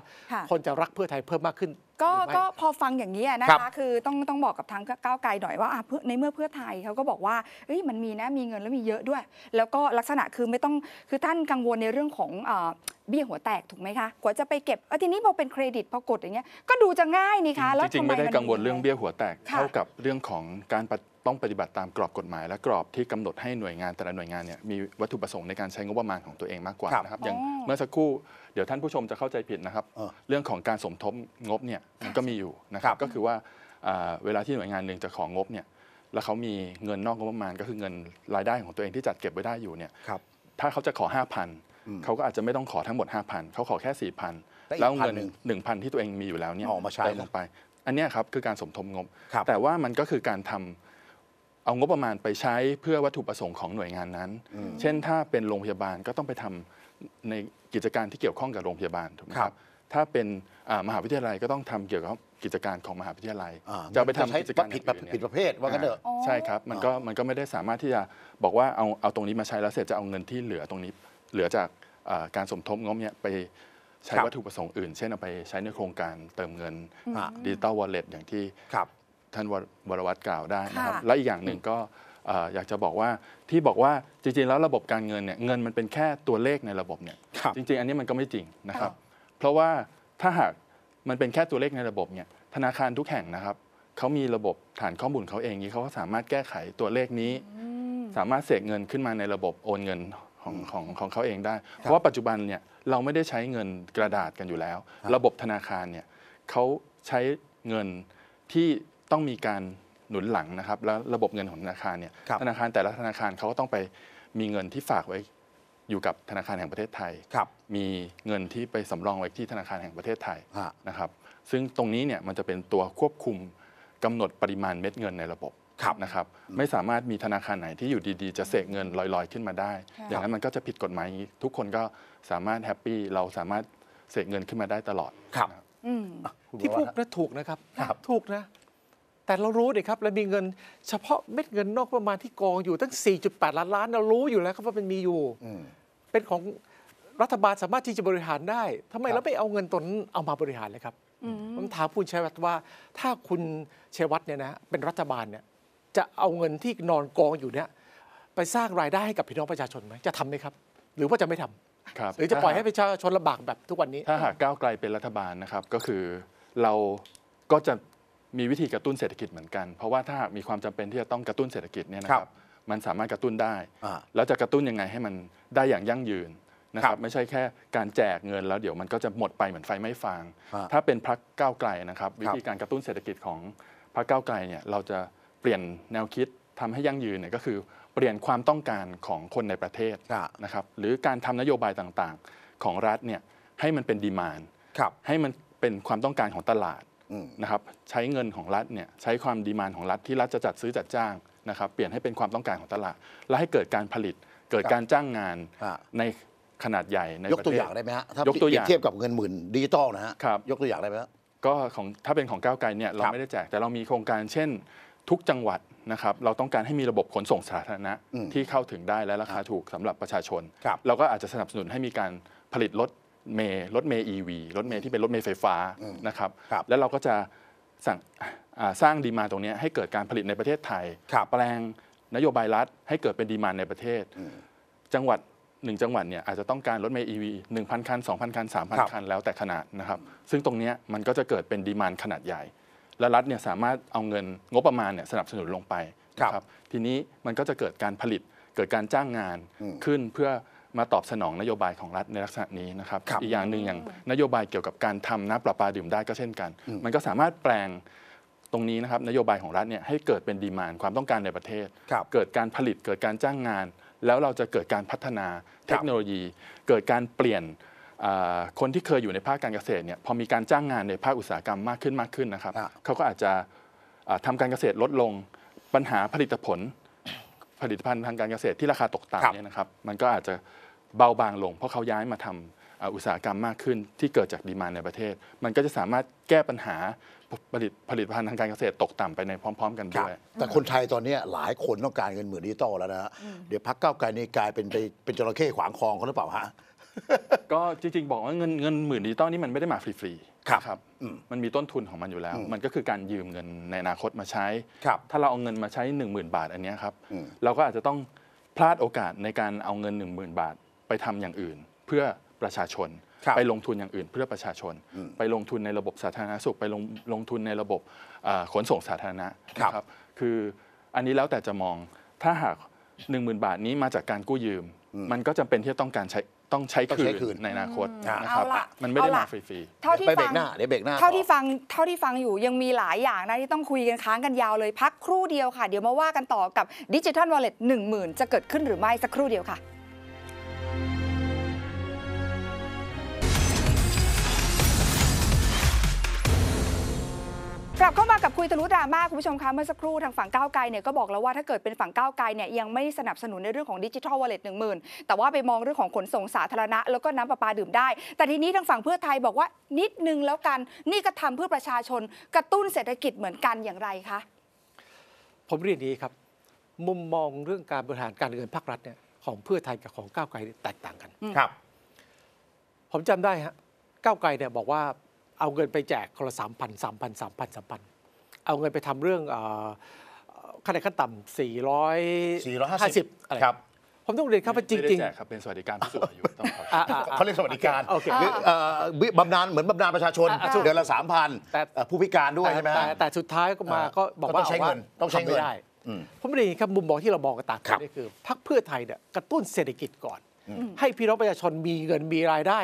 คนจะรักเพื่อไทยเพิ่มมากขึ้น ก็ก็พอฟังอย่างนี้นะคะคือต้องต้องบอกกับทางก้าวไกลหน่อยว่าในเมื่อเพื่อไทยเขาก็บอกว่าเฮ้ยมันมีนะมีเงินแล้วมีเยอะด้วย แล้วก็ลักษณะคือไม่ต้องคือท่านกังวลในเรื่องของเบี้ยหัวแตกถูกไหมคะกว่าจะไปเก็บทีนี้พอเป็นเครดิตพอกดอย่างเงี้ยก็ดูจะง่ายนี่คะแล้วจริงไม่ได้กังวลเรื่องเบี้ยหัวแตกเท่ากับเรื่องของการต้องปฏิบัติตามกรอบกฎหมายและกรอบที่กำหนดให้หน่วยงานแต่ละหน่วยงานเนี่ยมีวัตถุประสงค์ในการใช้งบประมาณของตัวเองมากกว่านะครับอย่างเมื่อสักครู่เดี๋ยวท่านผู้ชมจะเข้าใจผิดนะครับ เรื่องของการสมทบงบเนี่ยก็มีอยู่นะครับ ก็คือว่าเวลาที่หน่วยงานหนึ่งจะของบเนี่ยแล้วเขามีเงินนอกงบประมาณก็คือเงินรายได้ของตัวเองที่จัดเก็บไว้ได้อยู่เนี่ยถ้าเขาจะขอ5,000เขาก็อาจจะไม่ต้องขอทั้งหมด5,000เขาขอแค่4,000แล้วเงินหนึ่งพันที่ตัวเองมีอยู่แล้วเนี่ยเอกมาใลงไป อันนี้ครับคือการสมทบงบ แต่ว่ามันก็คือการทำเอางบประมาณไปใช้เพื่อวัตถุประสงค์ของหน่วยงานนั้น เช่น ถ้าเป็นโรงพยาบาลก็ต้องไปทำในกิจการที่เกี่ยวข้องกับโรงพยาบาลถูกไหมครับ ถ้าเป็นมหาวิทยาลัยก็ต้องทำเกี่ยวกับกิจการของมหาวิทยาลัย จะไปทำกิจการผิดผิด ประเภทว่ากันเถอะใช่ครับ มันก็มันก็ไม่ได้สามารถที่จะบอกว่าเอาเอาตรงนี้มาใช้แล้วเสร็จจะเอาเงินที่เหลือตรงนี้เหลือจากการสมทบงบเนี้ยไปใช้วัตถุประสงค์อื่น เช่นเอาไปใช้ในโครงการเติมเงินดิจิตอลวอลเล็ตอย่างที่ท่านวรวัตรกล่าวได้ นะครับ และอีกอย่างหนึ่งก็อยากจะบอกว่าที่บอกว่าจริงๆแล้วระบบการเงินเนี่ยเงินมันเป็นแค่ตัวเลขในระบบเนี่ยจริงๆอันนี้มันก็ไม่จริงนะครับ เพราะว่าถ้าหากมันเป็นแค่ตัวเลขในระบบเนี่ยธนาคารทุกแห่งนะครับ เขามีระบบฐานข้อมูลเขาเองนี้เขาก็สามารถแก้ไขตัวเลขนี้ สามารถเสกเงินขึ้นมาในระบบโอนเงินของของของเขาเองได้ เพราะว่าปัจจุบันเนี่ยเราไม่ได้ใช้เงินกระดาษกันอยู่แล้ว ระบบธนาคารเนี่ยเขาใช้เงินที่ต้องมีการหนุนหลังนะครับแล้วระบบเงินของธนาคารเนี่ยธนาคารแต่ละธนาคารเขาก็ต้องไปมีเงินที่ฝากไว้อยู่กับธนาคารแห่งประเทศไทยมีเงินที่ไปสำรองไว้ที่ธนาคารแห่งประเทศไทยนะครับซึ่งตรงนี้เนี่ยมันจะเป็นตัวควบคุมกำหนดปริมาณเม็ดเงินในระบบนะครับ ไม่สามารถมีธนาคารไหนที่อยู่ดีๆจะเสกเงินลอยๆขึ้นมาได้ อย่างนั้นมันก็จะผิดกฎหมาย ทุกคนก็สามารถแฮปปี้เราสามารถเสกเงินขึ้นมาได้ตลอดครับที่พูดนะถูกนะครับถูกนะแต่เรารู้ลยครับเรามีเงินเฉพาะเม็ดเงินนอกประมาณที่กองอยู่ตั้ง 4.8 ล้านล้านเรารู้อยู่แล้วครับว่ามันมีอยู่เป็นของรัฐบาลสามารถที่จะบริหารได้ ทำไมเราไม่เอาเงินตนเอามาบริหารเลยครับผมถามคุณชัยวัฒน์ว่า ถ้าคุณชัยวัฒน์เนี่ยนะเป็นรัฐบาลเนี่ย จะเอาเงินที่นอนกองอยู่เนี่ย ไปสร้างรายได้ให้กับพี่น้องประชาชนไหมจะทำไหมครับ หรือว่าจะไม่ทำหรือจะปล่อยให้ประชาชนลำบากแบบทุกวันนี้ถ้าหากก้าวไกลเป็นรัฐบาลนะครับก็คือเราก็จะมีวิธีกระตุ้นเศรษฐกิจเหมือนกัน เพราะว่าถ้ามีความจำเป็นที่จะต้องกระตุ้นเศรษฐกิจเนี่ยนะครับมันสามารถกระตุ้นได้แล้วจะกระตุ้นยังไงให้มันได้อย่างยั่งยืนนะครับไม่ใช่แค่การแจกเงินแล้วเดี๋ยวมันก็จะหมดไปเหมือนไฟไม่ฟางถ้าเป็นพรรคก้าวไกลนะครับ วิธีการกระตุ้นเศรษฐกิจของพรรคก้าวไกลเนี่ยเราจะเปลี่ยนแนวคิดทำให้ยั่งยืนเนี่ยก็คือเปลี่ยนความต้องการของคนในประเทศนะครับหรือการทำนโยบายต่างๆของรัฐเนี่ยให้มันเป็นดีมานให้มันเป็นความต้องการของตลาดนะครับใช้เงินของรัฐเนี่ยใช้ความดีมานของรัฐที่รัฐจะจัดซื้อจัดจ้างนะครับ เปลี่ยนให้เป็นความต้องการของตลาดและให้เกิดการผลิต เกิดการจ้างงานในขนาดใหญ่ในยกตัวอย่างได้ไหมฮะถ้ายกตัวอย่างเทียบกับเงินหมื่นดิจิตอลนะฮะยกตัวอย่างได้ไหมฮะก็ของถ้าเป็นของก้าวไกลเนี่ยเราไม่ได้แจกแต่เรามีโครงการเช่นทุกจังหวัดนะครับเราต้องการให้มีระบบขนส่งสาธารณะที่เข้าถึงได้และราคาถูกสำหรับประชาชน เราก็อาจจะสนับสนุนให้มีการผลิตรถเมย์รถเมย์อีวีรถเมย์ที่เป็นรถเมย์ไฟฟ้านะครับรบแล้วเราก็จะสั่งสร้างดีมาตรงนี้ให้เกิดการผลิตในประเทศไทยแปลงนโยบายรัฐ ให้เกิดเป็นดีมาในประเทศ จังหวัดหนึ่งจังหวัดเนี่ย อาจจะต้องการรถเมย์อีีวหนึ่งพันคันสองพันคันสามพันคันแล้วแต่ขนาดนะครับ ซึ่งตรงนี้มันก็จะเกิดเป็นดีมาขนาดใหญ่และรัฐเนี่ยสามารถเอาเงินงบประมาณเนี่ยสนับสนุนลงไปนะครับ ทีนี้มันก็จะเกิดการผลิต เกิดการจ้างงานขึ้นเพื่อมาตอบสนองนโยบายของรัฐในลักษณะนี้นะครับรบอีกอย่างหนึ่งอย่างนโยบายเกี่ยวกับการทำน้ำประปาดื่มได้ก็เช่นกัน มันก็สามารถแปลงตรงนี้นะครับนโยบายของรัฐเนี่ยให้เกิดเป็นดีมานความต้องการในประเทศ เกิดการผลิตเกิดการจ้างงาน แล้วเราจะเกิดการพัฒนาเทคโนโลยี เกิดการเปลี่ยนคนที่เคยอยู่ในภาคการเกษตรเนี่ยพอมีการจ้างงานในภาคอุตสาหกรรมมากขึ้นมากขึ้นนะครับเขาก็อาจจะทำการเกษตรลดลงปัญหาผลิตผล ผลิตภัณฑ์ทางการเกษตรที่ราคาตกต่ำเนี่ยนะครับมันก็อาจจะเบาบางลงเพราะเขาย้ายมาทำอุตสาหกรรมมากขึ้นที่เกิดจากดีมาในประเทศ มันก็จะสามารถแก้ปัญหาผลิตผลิตภัณฑ์ทางการเกษตรตกต่ำไปในพร้อมๆกันด้วย แต่คนไทยตอนนี้หลายคนต้องการเงินหมื่นดิจิตอลแล้วนะเดี๋ยวพักเก้าไกลนี่กลายเป็นไปเป็นจระเข้ขวางคลองเขาหรือเปล่าฮะ ก็จริงๆบอกว่าเงินเงินหมื่นดิจิตอลนี่มันไม่ได้มาฟรีๆครับมันมีต้นทุนของมันอยู่แล้ว มันก็คือการยืมเงินในอนาคตมาใช้ครับถ้าเราเอาเงินมาใช้ 1 0,000 บาทอันนี้ครับ เราก็อาจจะต้องพลาดโอกาสในการเอาเงิน 1 0,000 บาทไปทำอย่างอื่นเพื่อประชาชนไปลงทุนอย่างอื่นเพื่อประชาชน ไปลงทุนในระบบสาธารณสุขไปลงลงทุนในระบบขนส่งสาธารณะครับคือ อันนี้แล้วแต่จะมองถ้าหาก 10,000 บาทนี้มาจากการกู้ยืม มันก็จำเป็นที่จะต้องการใช้ต้องใช้คืนในอนาคตนะครับมันไม่ได้มาฟรีๆเท่าที่ฟังเดี๋ยวเบรกหน้าเท่าที่ฟังเท่าที่ฟังอยู่ยังมีหลายอย่างนะที่ต้องคุยกันค้างกันยาวเลยพักครู่เดียวค่ะ เดี๋ยวมาว่ากันต่อกับดิจิทัลวอลเล็ตหนึ่งหมื่นจะเกิดขึ้นหรือไม่สักครู่เดียวค่ะกลับเข้ามากับคุยทะลุดราม่าคุณผู้ชมคะเมื่อสักครู่ทางฝั่งก้าวไกลเนี่ยก็บอกแล้วว่าถ้าเกิดเป็นฝั่งก้าวไกลเนี่ยยังไม่สนับสนุนในเรื่องของดิจิทัลวอลเล็ตหนึ่งหมื่นแต่ว่าไปมองเรื่องของขนส่งสาธารณะ แล้วก็น้ำประปาดื่มได้ แต่ทีนี้ทางฝั่งเพื่อไทยบอกว่านิดนึงแล้วกัน นี่ก็ทำเพื่อประชาชนกระตุ้นเศรษฐกิจเหมือนกันอย่างไรคะผมเรียนนี้ครับ มุมมองเรื่องการบริหารการเงินภาครัฐเนี่ยของเพื่อไทยกับของก้าวไกลแตกต่างกันครับผมจำได้ฮะก้าวไกลเนี่ยบอกว่าเอาเงินไปแจกคนละสามพันสามพันสามพันสามพัน เอาเงินไปทำเรื่องขั้นขั้นต่ำสี่ร้อยสี่ร้อยห้าสิบอะไรครับ ผมต้องเรียนครับว่าจริงจริงครับเป็นสวัสดิการผู้สูงอายุต้องเขาเรียกสวัสดิการอบำนาญเหมือนบำนาญประชาชน เดือนละสามพันผู้พิการด้วยใช่ไหมแต่สุดท้ายก็มาก็บอกว่าต้องใช้เงินต้องใช้เงินได้ผมเรียนครับมุมมองที่เรามองกันต่างกันนี่คือพรรคเพื่อไทยเนี่ยกระตุ้นเศรษฐกิจก่อน ให้พี่น้องประชาชนมีเงินมีรายได้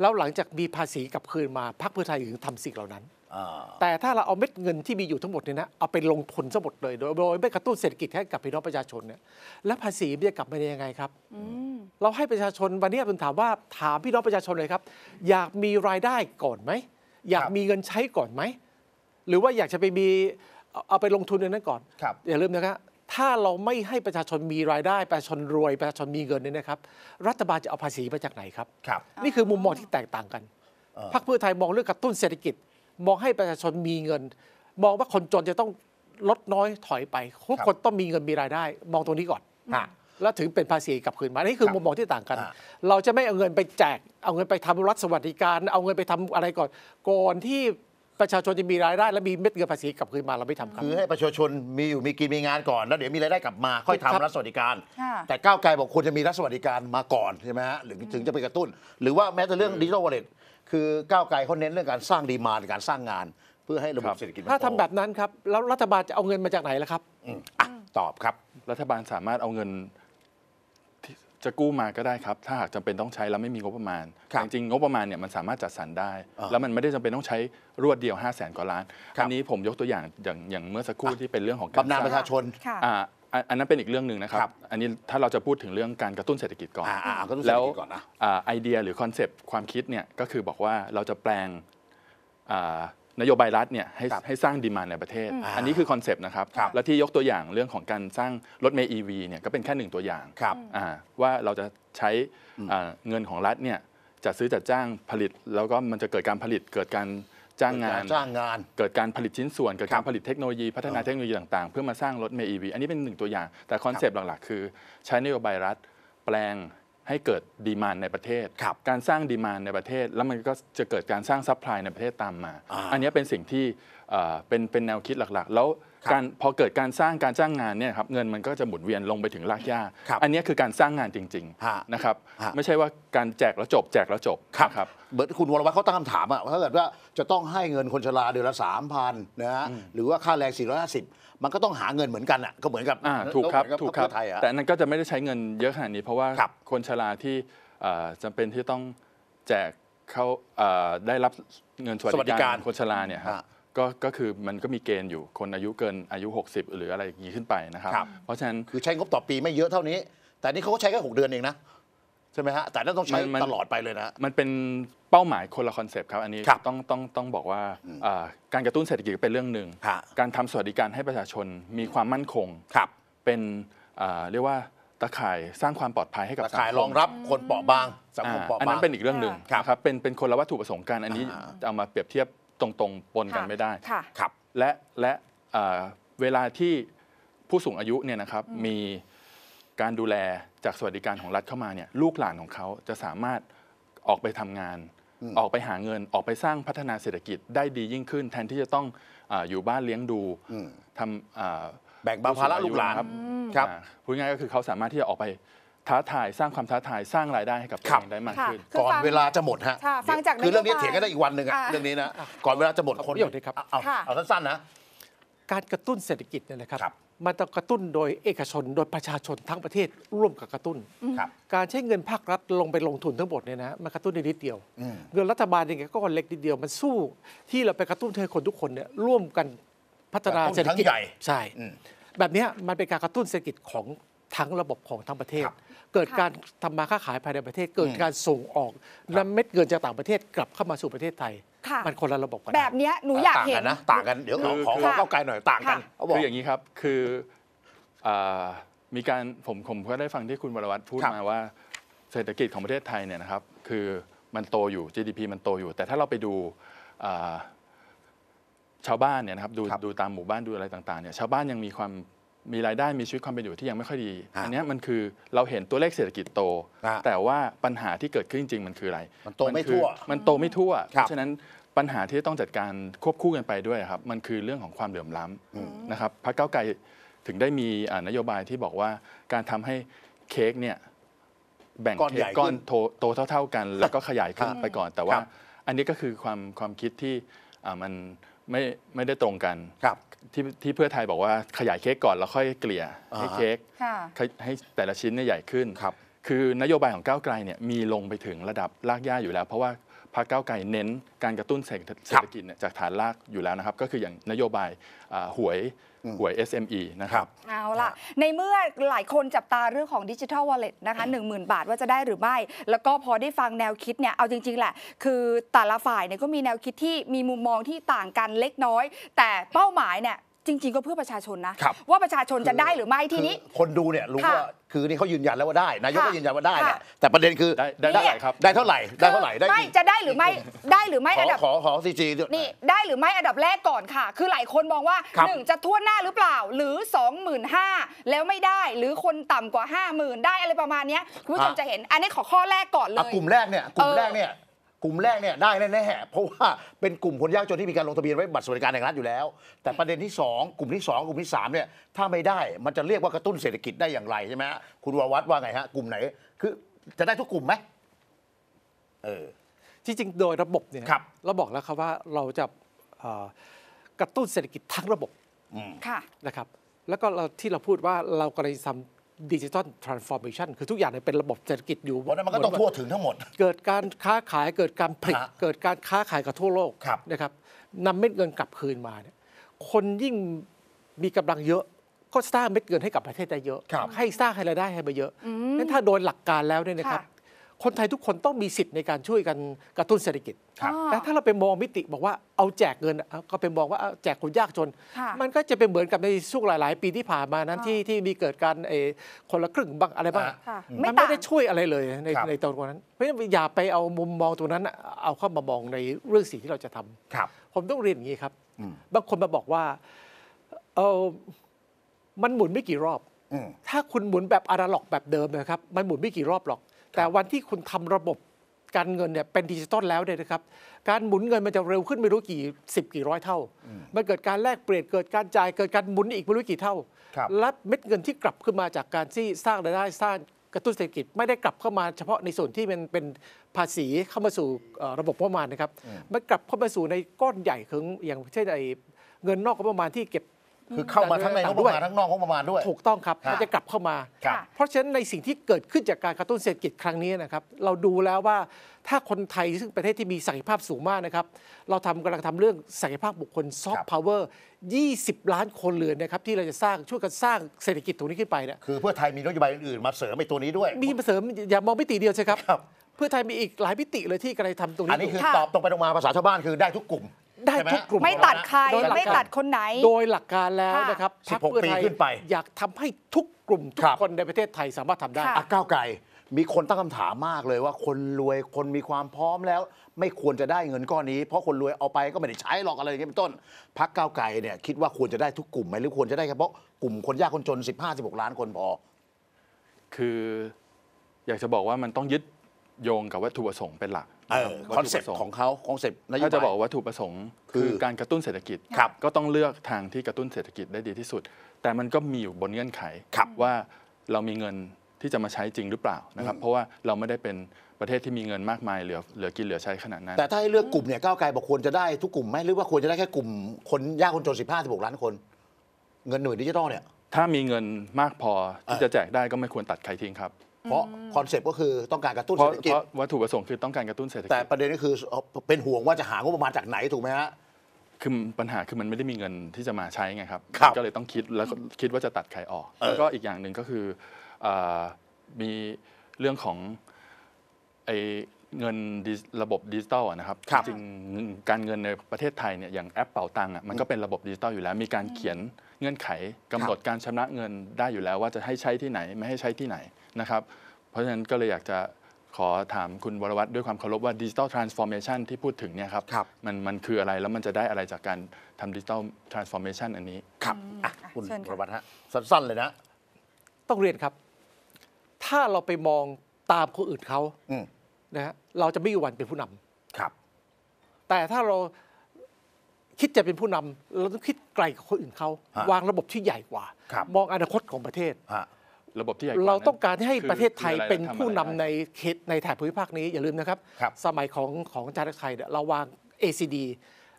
แล้วหลังจากมีภาษีกับคืนมาพักเพื่อไทยถึงทำสิ่งเหล่านั้น แต่ถ้าเราเอาเม็ดเงินที่มีอยู่ทั้งหมดเนี่ยนะ เอาไปลงทุนซะหมดเลย โดยโดยไม่กระตุ้นเศรษฐกิจให้กับพี่น้องประชาชนเนี่ย แล้วภาษีมันจะกลับมาได้ยังไงครับเราให้ประชาชนวันนี้ผมถามว่าถามพี่น้องประชาชนเลยครับ อยากมีรายได้ก่อนไหม อยากมีเงินใช้ก่อนไหม หรือว่าอยากจะไปมีเอาไปลงทุนในนั้นก่อนอย่าลืมนะครับถ้าเราไม่ให้ประชาชนมีรายได้ ประชาชนรวยประชาชนมีเงินเนี่ยนะครับ รัฐบาลจะเอาภาษีมาจากไหนครับครับนี่คือมุมมองที่แตกต่างกันพรรคเพื่อไทยมองเรื่องกระตุ้นเศรษฐกิจ มองให้ประชาชนมีเงินมองว่าคนจนจะต้องลดน้อยถอยไปทุกคนต้องมีเงินมีรายได้ มองตรงนี้ก่อนะแล้วถึงเป็นภาษีกลับคืนมา นี่คือมุมมองที่ต่างกัน เราจะไม่เอาเงินไปแจกเอาเงินไปทำรัฐสวัสดิการเอาเงินไปทำอะไรก่อน ก่อนที่ประชาชนจะมีรายได้และมีเม็ดเงินภาษีกลับคืนมาเราไม่ทำครับคือให้ประชาชนมีอยู่มีกินมีงานก่อน แล้วเดี๋ยวมีรายได้กลับมาค่อยทำรัฐสวัสดิการ แต่ก้าวไกลบอกควรจะมีรัฐสวัสดิการมาก่อน ใช่ไหมฮะหรือถึงจะไปกระตุ้น หรือว่าแม้แต่เรื่องดิจิทัลวอลเล็ตคือก้าวไกลเขาเน้นเรื่องการสร้างดีมานการสร้างงาน เพื่อให้ระบบเศรษฐกิจมันถ้าทำแบบนั้นครับแล้วรัฐบาลจะเอาเงินมาจากไหนล่ะครับอ่ะตอบครับรัฐบาลสามารถเอาเงินจะกู้มาก็ได้ครับถ้าหากจำเป็นต้องใช้แล้วไม่มีงบประมาณแต่จริงๆงบประมาณเนี่ยมันสามารถจัดสรรได้ แล้วมันไม่ได้จำเป็นต้องใช้รวดเดียว 5 0 0 0 0นกว่าล้านอันนี้ผมยกตัวอย่างอย่างอย่างเมื่อสักครู่ที่เป็นเรื่องของการบำนาญประชาชนอันนั้นเป็นอีกเรื่องหนึ่งนะครับ อันนี้ถ้าเราจะพูดถึงเรื่องการกระตุ้นเศรษฐกิจก่อนแล้วไอเดียหรือคอนเซปต์ความคิดเนี่ยก็คือบอกว่าเราจะแปลงนโยบายรัฐเนี่ยให้ให้สร้างดีมาในประเทศ อันนี้คือคอนเซปต์นะครับ และที่ยกตัวอย่างเรื่องของการสร้างรถเมย์อีวีเนี่ยก็เป็นแค่หนึ่งตัวอย่างว่าเราจะใช้เงินของรัฐเนี่ยจะซื้อจัดจ้างผลิต แล้วก็มันจะเกิดการผลิตเกิดการจ้างงานจ้างงาน เกิดการผลิตชิ้นส่วนเกิดการผลิตเทคโนโลยี พัฒนาเทคโนโลยีต่างๆเพื่อมาสร้าง รถเมย์อีวีอันนี้เป็นหนึ่งตัวอย่าง แต่คอนเซปต์หลักๆคือ ใช้นโยบายรัฐแปลงให้เกิดดีมานในประเทศ การสร้างดีมานในประเทศ แล้วมันก็จะเกิดการสร้างซัพพลายในประเทศตามมา อันนี้เป็นสิ่งที่เป็นเป็นแนวคิดหลัก ๆ แล้วการพอเกิดการสร้างการจ้างงานเนี่ยครับ เงินมันก็จะหมุนเวียนลงไปถึงรากหญ้าอันนี้คือการสร้างงานจริงๆนะครับไม่ใช่ว่าการแจกแล้วจบ แจกแล้วจบครับเบิร์ตคุณวรวัฒน์เขาตั้งคำถามอ่ะถ้าเกิดว่าจะต้องให้เงินคนชราเดือนละสามพันนะฮะหรือว่าค่าแรง 450มันก็ต้องหาเงินเหมือนกัน อ่ะก็เหมือนกับถูกครับถูกครับ แต่นั้นก็จะไม่ได้ใช้เงินเยอะขนาดนี้ เพราะว่าคนชราที่จำเป็นที่ต้องแจกเขาได้รับเงินสวัสดิการคนชราเนี่ยครับก็ ก็คือมันก็มีเกณฑ์อยู่คนอายุเกินอายุ 60 หรืออะไรอย่างนี้ขึ้นไปนะครับรบเพราะฉะนั้นคือใช้งบต่อปีไม่เยอะเท่านี้ แต่นี่เขาก็ใช้แค่หกเดือนเองนะใช่ไหมฮะแต่นั่นต้องใช้ตลอดไปเลยนะมันเป็นเป้าหมายคนละคอนเซปต์ครับอันนี้ต้องต้องต้องบอกว่าการกระตุ้นเศรษฐกิจเป็นเรื่องหนึ่ง การทำสวัสดิการให้ประชาชนมีความมั่นคงครับเป็นเรียกว่าตะข่ายสร้างความปลอดภัยให้กับตะข่าย รองรับคนเปราะบางสังคมเปราะบางอันนั้นเป็นอีกเรื่องหนึ่งครับนะครับเป็นเป็นคนละวัตถุประสงค์ กันอันนี้เอามาเปรียบเทียบตรงๆ ปนกันไม่ได้ครับ และ และเวลาที่ผู้สูงอายุเนี่ยนะครับมีการดูแลจากสวัสดิการของรัฐเข้ามาเนี่ยลูกหลานของเขาจะสามารถออกไปทำงาน ออกไปหาเงิน ออกไปสร้างพัฒนาเศรษฐกิจได้ดียิ่งขึ้น แทนที่จะต้องออยู่บ้านเลี้ยงดูทำแบ่งเบาภาระลูกหลานครับคพูดง่ายก็คือเขาสามารถที่จะออกไปท้าทายสร้างความท้าทายสร้างรายได้ให้กับตัวเองได้มากขึ้นก่อนเวลาจะหมดฮะคฟังจากคือเรื่องนี้เถียงกันได้อีกวันหนึ่งอะ่ะเรื่องนี้นะก่อนเวลาจะหมดคนเดียวน์ดียครับเอาเอาสั้นๆนะการกระตุ้นเศรษฐกิจเนี่ยนะครับครับมันต้องกระตุ้นโดยเอกชนโดยประชาชนทั้งประเทศ ร่วมกับกระตุ้น การใช้เงินภาครัฐลงไปลงทุนทั้งหมดเนี่ยนะมันกระตุ้นนิดเดียวเงินรัฐบาลยังไงก็เล็กนิดเดียวมันสู้ ที่เราไปกระตุ้นเธอคนทุกคนเนี่ยร่วมกันพัฒนาเศรษฐกิจใหญ่ใช่แบบนี้มันเป็นการกระตุ้นเศรษฐกิจของทั้งระบบของทั้งประเทศเกิดการทำมาค้าขายภายในประเทศเกิดการส่งออกนำเม็ดเงินจากต่างประเทศกลับเข้ามาสู่ประเทศไทย มันคนละระบบกันแบบนี้หนูอยากเห็นนะต่างกันเดี๋ยวขอราเข้าไกลหน่อยต่างกันคืออย่างนี้ครับคือมีการผมผมก็ได้ฟังที่คุณวรวัตรพูดมาว่าเศรษฐกิจของประเทศไทยเนี่ยนะครับ คือมันโตอยู่ GDP มันโตอยู่ แต่ถ้าเราไปดูชาวบ้านเนี่ยนะครับดูดูตามหมู่บ้านดูอะไรต่างๆเนี่ยชาวบ้านยังมีความมีรายได้มีชีวิตความเป็นอยู่ที่ยังไม่ค่อยดีอันนี้มันคือเราเห็นตัวเลขเศรษฐกิจโต แต่ว่าปัญหาที่เกิดขึ้นจริงมันคืออะไรมันโตไม่ทั่วมันโตไม่ทั่วเพราะฉะนั้นปัญหาที่ต้องจัดการควบคู่กันไปด้วยครับมันคือเรื่องของความเหลื่อมล้านะครับพรรคเก้าไกลถึงได้มีนโยบายที่บอกว่าการทำให้เค้กเนี่ยแบ่งเค้กก้อนโตเท่าเท่ากัน แล้วก็ขยายขึ้นไปก่อน แต่ว่าอันนี้ก็คือความความคิดที่มันไม่ไม่ได้ตรงกันที่ที่เพื่อไทยบอกว่าขยายเค้กก่อนแล้วค่อยเกลี่ยให้เค้กใหให้แต่ละชิ้นใหญ่ขึ้นครับคือนโยบายของก้าวไกลเนี่ย มีลงไปถึงระดับรากหญ้าอยู่แล้ว เพราะว่าพรรคก้าวไกลเน้นการกระตุ้นเศรษฐกิจจากฐานรากอยู่แล้วนะครับ ก็คืออย่างนโยบายหวยหวย SME นะครับเอาล่ะ ในเมื่อหลายคนจับตาเรื่องของดิจิทัลวอลเล็ตนะคะหนึ่งหมื่นบาทว่าจะได้หรือไม่ แล้วก็พอได้ฟังแนวคิดเนี่ย เอาจริง ๆ แหละ คือแต่ละฝ่ายเนี่ยก็มีแนวคิดที่มีมุมมองที่ต่างกันเล็กน้อย แต่เป้าหมายเนี่ยจริงๆก็เพื่อประชาชนนะว่าประชาชนจะได้หรือไม่ทีนี้ คนดูเนี่ยรู้ว่าคือนี่เขายืนยันแล้วว่าได้นายกก็ยืนยันว่าได้แหละแต่ประเด็นคือได้ได้เท่าไหร่ครับได้เท่าไหร่ได้เท่าไหร่ได้ไม่จะได้หรือไม่ได้หรือไม่อันดับขอขอซีจีนี่ได้หรือไม่อันดับแรกก่อนค่ะคือหลายคนมองว่าหนึ่1จะทั่วหน้าหรือเปล่าหรือ 25,000แล้วไม่ได้ หรือคนต่ำกว่า 50,000 ได้อะไรประมาณนี้คุณผู้ชมจะเห็นอันนี้ขอข้อแรกก่อนเลอ่ะยกลุ่มแรกเนี่ยกลุ่มแรกเนี่ยกลุ่มแรกเนี่ยได้แน่แน่เพราะว่าเป็นกลุ่มคนยากจนที่มีการลงทะเบียนไว้บัตรสวัสดิการแห่งรัฐอยู่แล้ว แต่ประเด็นที่2กลุ่มที่2กลุ่มที่3เนี่ยถ้าไม่ได้มันจะเรียกว่ากระตุ้นเศรษฐกิจได้อย่างไรใช่ไหมคุณววัฒว่าไงฮะ กลุ่มไหนคือ จะได้ทุกกลุ่มไหมเออที่จริงโดยระบบเนี่ยรเราบอกแล้วครับว่าเราจะกระตุ้นเศรษฐกิจทั้งระบบค่ะนะครับ แล้วก็ที่เราพูดว่าเรากำลังทำดิจิตอลทรานส์ฟอร์เมชันคือทุกอย่างเนเป็นระบบเศรษฐกิจอยู่เพราะนั้นมันก็ต้องทั่วถึงทั้งหมด เกิดการค้าขายเกิดการผลิตเกิดการค้าขายกับทั่วโลกนะครับนำเม็ดเงินกลับคืนมาเนี่ยคนยิ่งมีกำลังเยอะ ก็สร้างเม็ดเงินให้กับประเทศได้เยอะ ให้สร้างให้รายได้ให้มาเยอะนั้นถ้าโดยหลักการแล้วเนี่ยนะครับคนไทยทุกคนต้องมีสิทธิ์ในการช่วยกันกระตุ้นเศรษฐกิจแต่ถ้าเราไปมองมิติบอกว่าเอาแจกเงินก็เป็นมองว่าแจกคนยากจน มันก็จะเป็นเหมือนกับในช่วงหลาย ๆ ปีที่ผ่านมานั้นที่ที่มีเกิดการคนละครึ่งบ้างอะไรบ้าง มันไม่ได้ช่วยอะไรเลยในในตอนนั้นเพราะฉะนั้น อย่าไปเอามุมมองตรงนั้น เอาเข้ามามองในเรื่องสิ่งที่เราจะทำครับ ผมต้องเรียนอย่างนี้ครับ บางคนมาบอกว่าเออมันหมุนไม่กี่รอบ ถ้าคุณหมุนแบบอาราล็อกแบบเดิมนะครับ มันหมุนไม่กี่รอบหรอกแต่วันที่คุณทำระบบการเงินเนี่ย เป็นดิจิตอล แล้วเนี่ยนะครับการหมุนเงินมันจะเร็วขึ้นไม่รู้กี่สิบกี่ร้อยเท่ามันเกิดการแลกเปลี่ยนเกิดการจ่ายเกิดการหมุนอีกไม่รู้กี่เท่าและเม็ดเงินที่กลับขึ้นมาจากการที่สร้างรายได้สร้างกระตุ้นเศรษฐกิจไม่ได้กลับเข้ามา เฉพาะในส่วนที่มันเป็นภาษีเข้ามาสู่ระบบประมาณนะครับมันกลับเข้ามาสู่ในก้อนใหญ่ของอย่างเช่นไอ้เงินนอกประมาณที่เก็บคือเข้ามาทั้งในงบประมาณ ทั้งนอกงบประมาณด้วย ถูกต้องครับมันจะกลับเข้ามา เพราะฉะนั้นในสิ่งที่เกิดขึ้นจากการกระตุ้นเศรษฐกิจครั้งนี้นะครับ เราดูแล้วว่าถ้าคนไทยซึ่งประเทศที่มีศักยภาพสูงมากนะครับ เราทำกำลังทำเรื่องศักยภาพบุคคลซอฟต์พาวเวอร์ 20 ล้านคนเรือนนะครับ ที่เราจะสร้างช่วยกันสร้างเศรษฐกิจตรงนี้ขึ้นไปเนี่ยคือเพื่อไทยมีนโยบายอื่นๆมาเสริมไปตัวนี้ด้วย มีมาเสริมอย่ามองมิติเดียวใช่ครับเพื่อไทยมีอีกหลายมิติเลยที่กำลังทำตรงนี้อันนี้คือตอบตรงไปตรงมาภาษาชาวบ้านคือได้ทุกกลุ่มได้ทุกกลุ่มไม่ตัดใครไม่ตัดคนไหน โดยหลักการแล้วนะครับพรรคเพื่อไทยอยากทำให้ทุกกลุ่มทุกคนในประเทศไทยสามารถทำได้ก้าวไกลมีคนตั้งคำถามมากเลยว่าคนรวยคนมีความพร้อมแล้ว ไม่ควรจะได้เงินก้อนนี้ เพราะคนรวยเอาไปก็ไม่ได้ใช้หรอกอะไรอย่างนี้เป็นต้นพักก้าวไกลเนี่ยคิดว่าควรจะได้ทุกกลุ่มไหมหรือควรจะได้เฉพาะกลุ่มคนยากคนจน 15-16ล้านคนพอคืออยากจะบอกว่ามันต้องยึดโยงกับวัตถุประสงค์เป็นหลักคอนเซ็ปต์ของเขาคอนเซ็ปต์นโยบายถ้าจะบอกวัตถุประสงค์คือการกระตุ้นเศรษฐกิจก็ต้องเลือกทางที่กระตุ้นเศรษฐกิจได้ดีที่สุด แต่มันก็มีอยู่บนเงื่อนไขว่าเรามีเงินที่จะมาใช้จริงหรือเปล่านะครับเพราะว่าเราไม่ได้เป็นประเทศที่มีเงิน มากมายเหลือ เหลือกินเหลือใช้ขนาดนั้น แต่ถ้าให้เลือกกลุ่มเนี่ยก้าวไกลบอกควรจะได้ทุกกลุ่มไหมหรือว่าควรจะได้แค่กลุ่มคนยากคนจนสิบห้าิบหกล้านคน เงินหน่วยดิจิตอลเนี่ยถ้ามีเงินมากพอที่จะแจกได้ก็ไม่ควรตัดใครทิ้งครับเพราะคอนเซปต์ก็คือต้องการกระตุ้นเศรษฐกิจวัตถุประสงค์คือต้องการกระตุ้นเศรษฐกิจแต่ประเด็นก็คือเป็นห่วงว่าจะหางบประมาณจากไหนถูกไหมฮะคือปัญหาคือมันไม่ได้มีเงินที่จะมาใช้ไงครับครับก็เลยต้องคิดแล้วคิดว่าจะตัดใครออกออแล้วก็อีกอย่างหนึ่งก็คืออมีเรื่องของไอเงินระบบดิจิตอลนะครับรบจริงการเงินในประเทศไทยเนี่ยอย่างแอปเป่าตังค์อะมันก็เป็นระบบดิจิตอลอยู่แล้ว มีการเขียนเงื่อนไขกำหนดการชำระเงินได้อยู่แล้ว ว่าจะให้ใช้ที่ไหน ไม่ให้ใช้ที่ไหนนะครับ เพราะฉะนั้นก็เลยอยากจะขอถามคุณวรวัตรด้วยความเคารพว่าดิจิทัลทรานส์ฟอร์เมชันที่พูดถึงเนี่ยครับรบมันมันคืออะไรแล้วมันจะได้อะไรจากการทำดิจิทัลทรานส์ฟอร์เมชันอันนี้ ครับคุณวรวัตรฮะสั้นๆเลยนะต้องเรียนครับ ถ้าเราไปมองตามคนอื่นเขานะฮะเราจะไม่มีวันเป็นผู้นำครับ แต่ถ้าเราคิดจะเป็นผู้นำเราต้องคิดไกลกว่าคนอื่นเขา วางระบบที่ใหญ่กว่า มองอนาคตของประเทศระบบที่ใหญ่เราต้องการให้ประเทศไทยเป็นผู้นำในเขตในแถบภูมิภาคนี้อย่าลืมนะครับ สมัยของของจารย์ไทยเราวาง ACD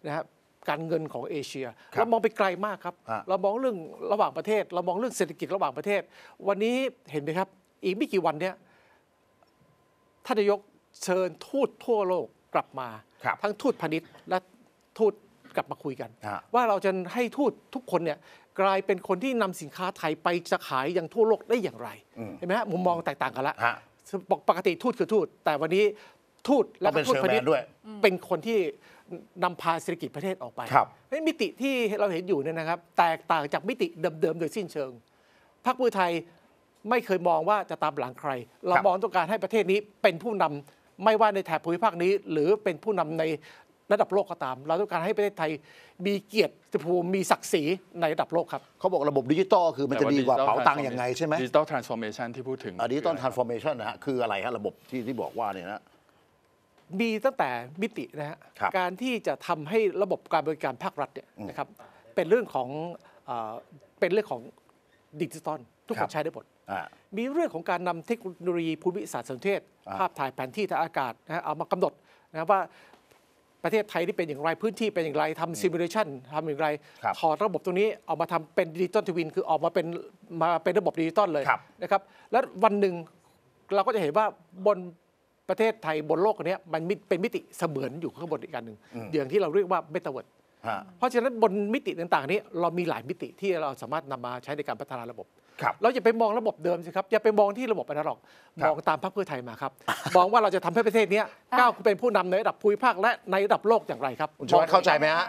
นะครับการเงินของเอเชีย เรามองไปไกลมากครับ เรามองเรื่องระหว่างประเทศ เรามองเรื่องเศรษฐกิจระหว่างประเทศ วันนี้เห็นไหมครับอีกไม่กี่วันเนี้ยท่านนายกเชิญทูตทั่วโลกกลับมา ทั้งทูตพาณิชย์และทูตกลับมาคุยกันว่าเราจะให้ทูตทุกคนเนี่ยกลายเป็นคนที่นำสินค้าไทยไปจะขายอย่างทั่วโลกได้อย่างไรเห็นไหมฮะมุมมองแตกต่างกันละปกติทูตคือทูตแต่วันนี้ทูตและทูตพาิชย์เป็นคนที่นำพาเศรษฐกิจประเทศออกไปนี่มิติที่เราเห็นอยู่เนี่ยนะครับ แตกต่างจากมิติเดิมๆโดยสิ้นเชิง พรรคเพื่อไทยไม่เคยมองว่าจะตามหลังใคร เรามองต้องการให้ประเทศนี้เป็นผู้นำไม่ว่าในแถบภูมิภาคนี้หรือเป็นผู้นำในระดับโลกก็ตามเราต้องการให้ประเทศไทยมีเกียรติภูมิมีศักดิ์ศรีในระดับโลกครับเขาบอกระบบดิจิตอลคือมันจะดีกว่าเป๋าตังค์ยังไงใช่ไหมดิจิตอลทรานส์ฟอร์เมชันที่พูดถึงดิจิตอลทรานส์ฟอร์เมชันนะฮะคืออะไรฮะระบบที่ที่บอกว่าเนี่ยนะมีตั้งแต่มิตินะฮะการที่จะทำให้ระบบการบริการภาครัฐเนี่ยนะครับเป็นเรื่องของเป็นเรื่องของดิจิตอลทุกคนใช้ได้หมดมีเรื่องของการนำเทคโนโลยีภูมิศาสตร์สนเทศ ภาพถ่ายแผนที่ทางอากาศนะเอามากำหนดนะว่าประเทศไทยที่เป็นอย่างไรพื้นที่เป็นอย่างไรทำซิมูเลชันทำอย่างไรถอดระบบตรงนี้ออกมาทำเป็นดิจิตอลทวินคือออกมาเป็นมาเป็นระบบดิจิตอลเลยนะครับ และวันหนึ่งเราก็จะเห็นว่าบนประเทศไทยบนโลกนี้มันเป็นมิติเสมือนอยู่ข้างบนอีกการหนึ่งอย่างที่เราเรียกว่าเมตาเวิร์ดเพราะฉะนั้นบนมิติต่างๆนี้ เรามีหลายมิติที่เราสามารถนำมาใช้ในการพัฒนาระบบเราอย่าไปมองระบบเดิมสิครับ อย่าไปมองที่ระบบอนาล็อก มองตามพรรคเพื่อไทยมาครับ มองว่าเราจะทำให้ประเทศนี้ก้าวเป็นผู้นำในระดับภูมิภาค และในระดับโลกอย่างไรครับคุณชวเข้าใจไหมฮะ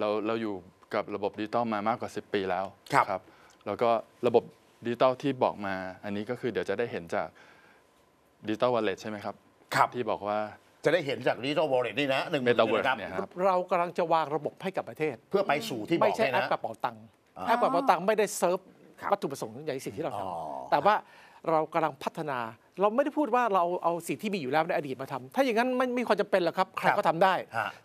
เราเราอยู่กับระบบดิจิตอลมามากกว่า 10 ปีแล้วครับ แล้วก็ระบบดิจิตอลที่บอกมา อันนี้ก็คือเดี๋ยวจะได้เห็นจากดิจิตอลวอลเล็ตใช่ไหมครับครับที่บอกว่าจะได้เห็นจากดิจิตอลวอลเล็ตนี่นะหนึ่งเมตาเวิร์สเนี่ยครับ เรากำลังจะวางระบบให้กับประเทศ เพื่อไปสู่ที่บอกไม่ใช่แอปกระเป๋าตังค์แอปกระเป๋าตังค์ไม่ได้เซิร์ฟวัตถุประสงค์ใหญ่สิ่งที่เราทำแต่ว่าเรากำลังพัฒนาเราไม่ได้พูดว่าเราเอาสิ่งที่มีอยู่แล้วในอดีตมาทำ ถ้าอย่างนั้นไม่มีความจำเป็นหรอกครับใครก็ทำได้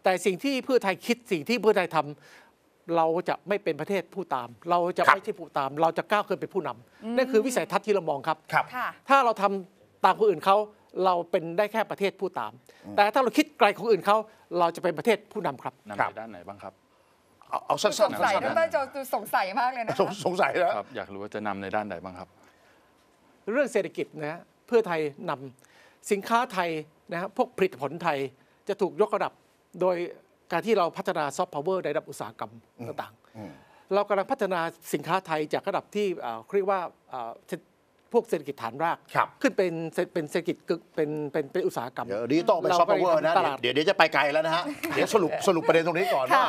แต่สิ่งที่เพื่อไทยคิดสิ่งที่เพื่อไทยทำ เราจะไม่เป็นประเทศผู้ตาม เราจะไม่ใช่ผู้ตาม เราจะก้าวขึ้นเป็นผู้นำนั่นคือวิสัยทัศน์ที่เรามองครับถ้าเราทำตามคนอื่นเขาเราเป็นได้แค่ประเทศผู้ตาม แต่ถ้าเราคิดไกลของอื่นเขาเราจะเป็นประเทศผู้นำครับนำไปด้านไหนบ้างครับเอาสั้นๆสงสัยด้นๆนะจสงสัยมากเลยนะสงสงสัยแลครับอยากรู้ว่าจะนำในด้านไหนบ้างครับเรื่องเศรษฐกิจนะฮะเพื่อไทยนำสินค้าไทยนะฮะพวกผลิตผลไทยจะถูกยกระดับโดยการที่เราพัฒนาซอฟต์พาวเวอร์ในระดับอุตสาหกรรมต่างๆเรากำลังพัฒนาสินค้าไทยจากระดับที่เรียกว่าพวกเศรษฐกิจฐานรากรขึ้นเป็นเป็นเศรษฐกิจเป็นเป็นเป็นอุตสาหกรรมเดี๋ยวดิจิตอลเป็นซอฟต์พาวเวอร์นะเดี๋ยวเดี๋ยวจะไปไกลแล้วนะฮะเดี๋ยวสรุปสรุปประเด็นตรงนี้ก่อนว่า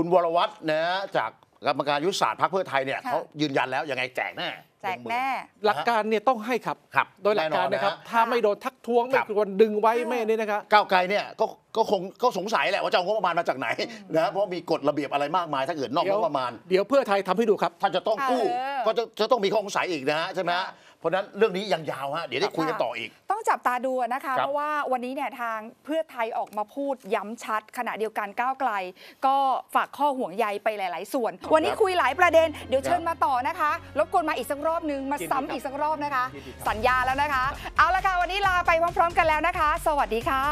คุณ วรวัตรนะจากกรรมการยุทธศาสตร์พรรคเพื่อไทยเนี่ยเขายืนยันแล้วยังไงแจกแน่แจกแน่หลักการเนี่ยต้องให้ครับครับ โดยหลักการนะครับถ้าไม่โดนทักท้วงไม่ควรดึงไว้ไม่นี่นะครับก้าวไกลเนี่ยก็ก็คงก็สงสัยแหละว่าจะเอางบประมาณมาจากไหนนะเพราะมีกฎระเบียบอะไรมากมายถ้าเกิดนอกเงินบประมาณ เดี๋ยวเพื่อไทยทำให้ดูครับท่านจะต้องกู้ก็จะจะต้องมีข้อสงสัยอีกนะฮะใช่ไหมฮะเพราะนั้นเรื่องนี้ยังยาวฮะเดี๋ยวได้คุยกันต่ออีก ต้องจับตาดูนะคะ เพราะว่าวันนี้เนี่ยทางเพื่อไทยออกมาพูดย้ำชัด ขณะเดียวกันก้าวไกล ก็ฝากข้อห่วงใยไปหลาย ๆ ส่วน วันนี้คุยหลายประเด็นเดี๋ยวเชิญมาต่อนะคะรบกวนมาอีกสักรอบนึงมาซ้ำอีกสักรอบนะคะ สัญญาแล้วนะคะเอาละค่ะวันนี้ลาไปพร้อม ๆ กันแล้วนะคะ สวัสดีค่ะ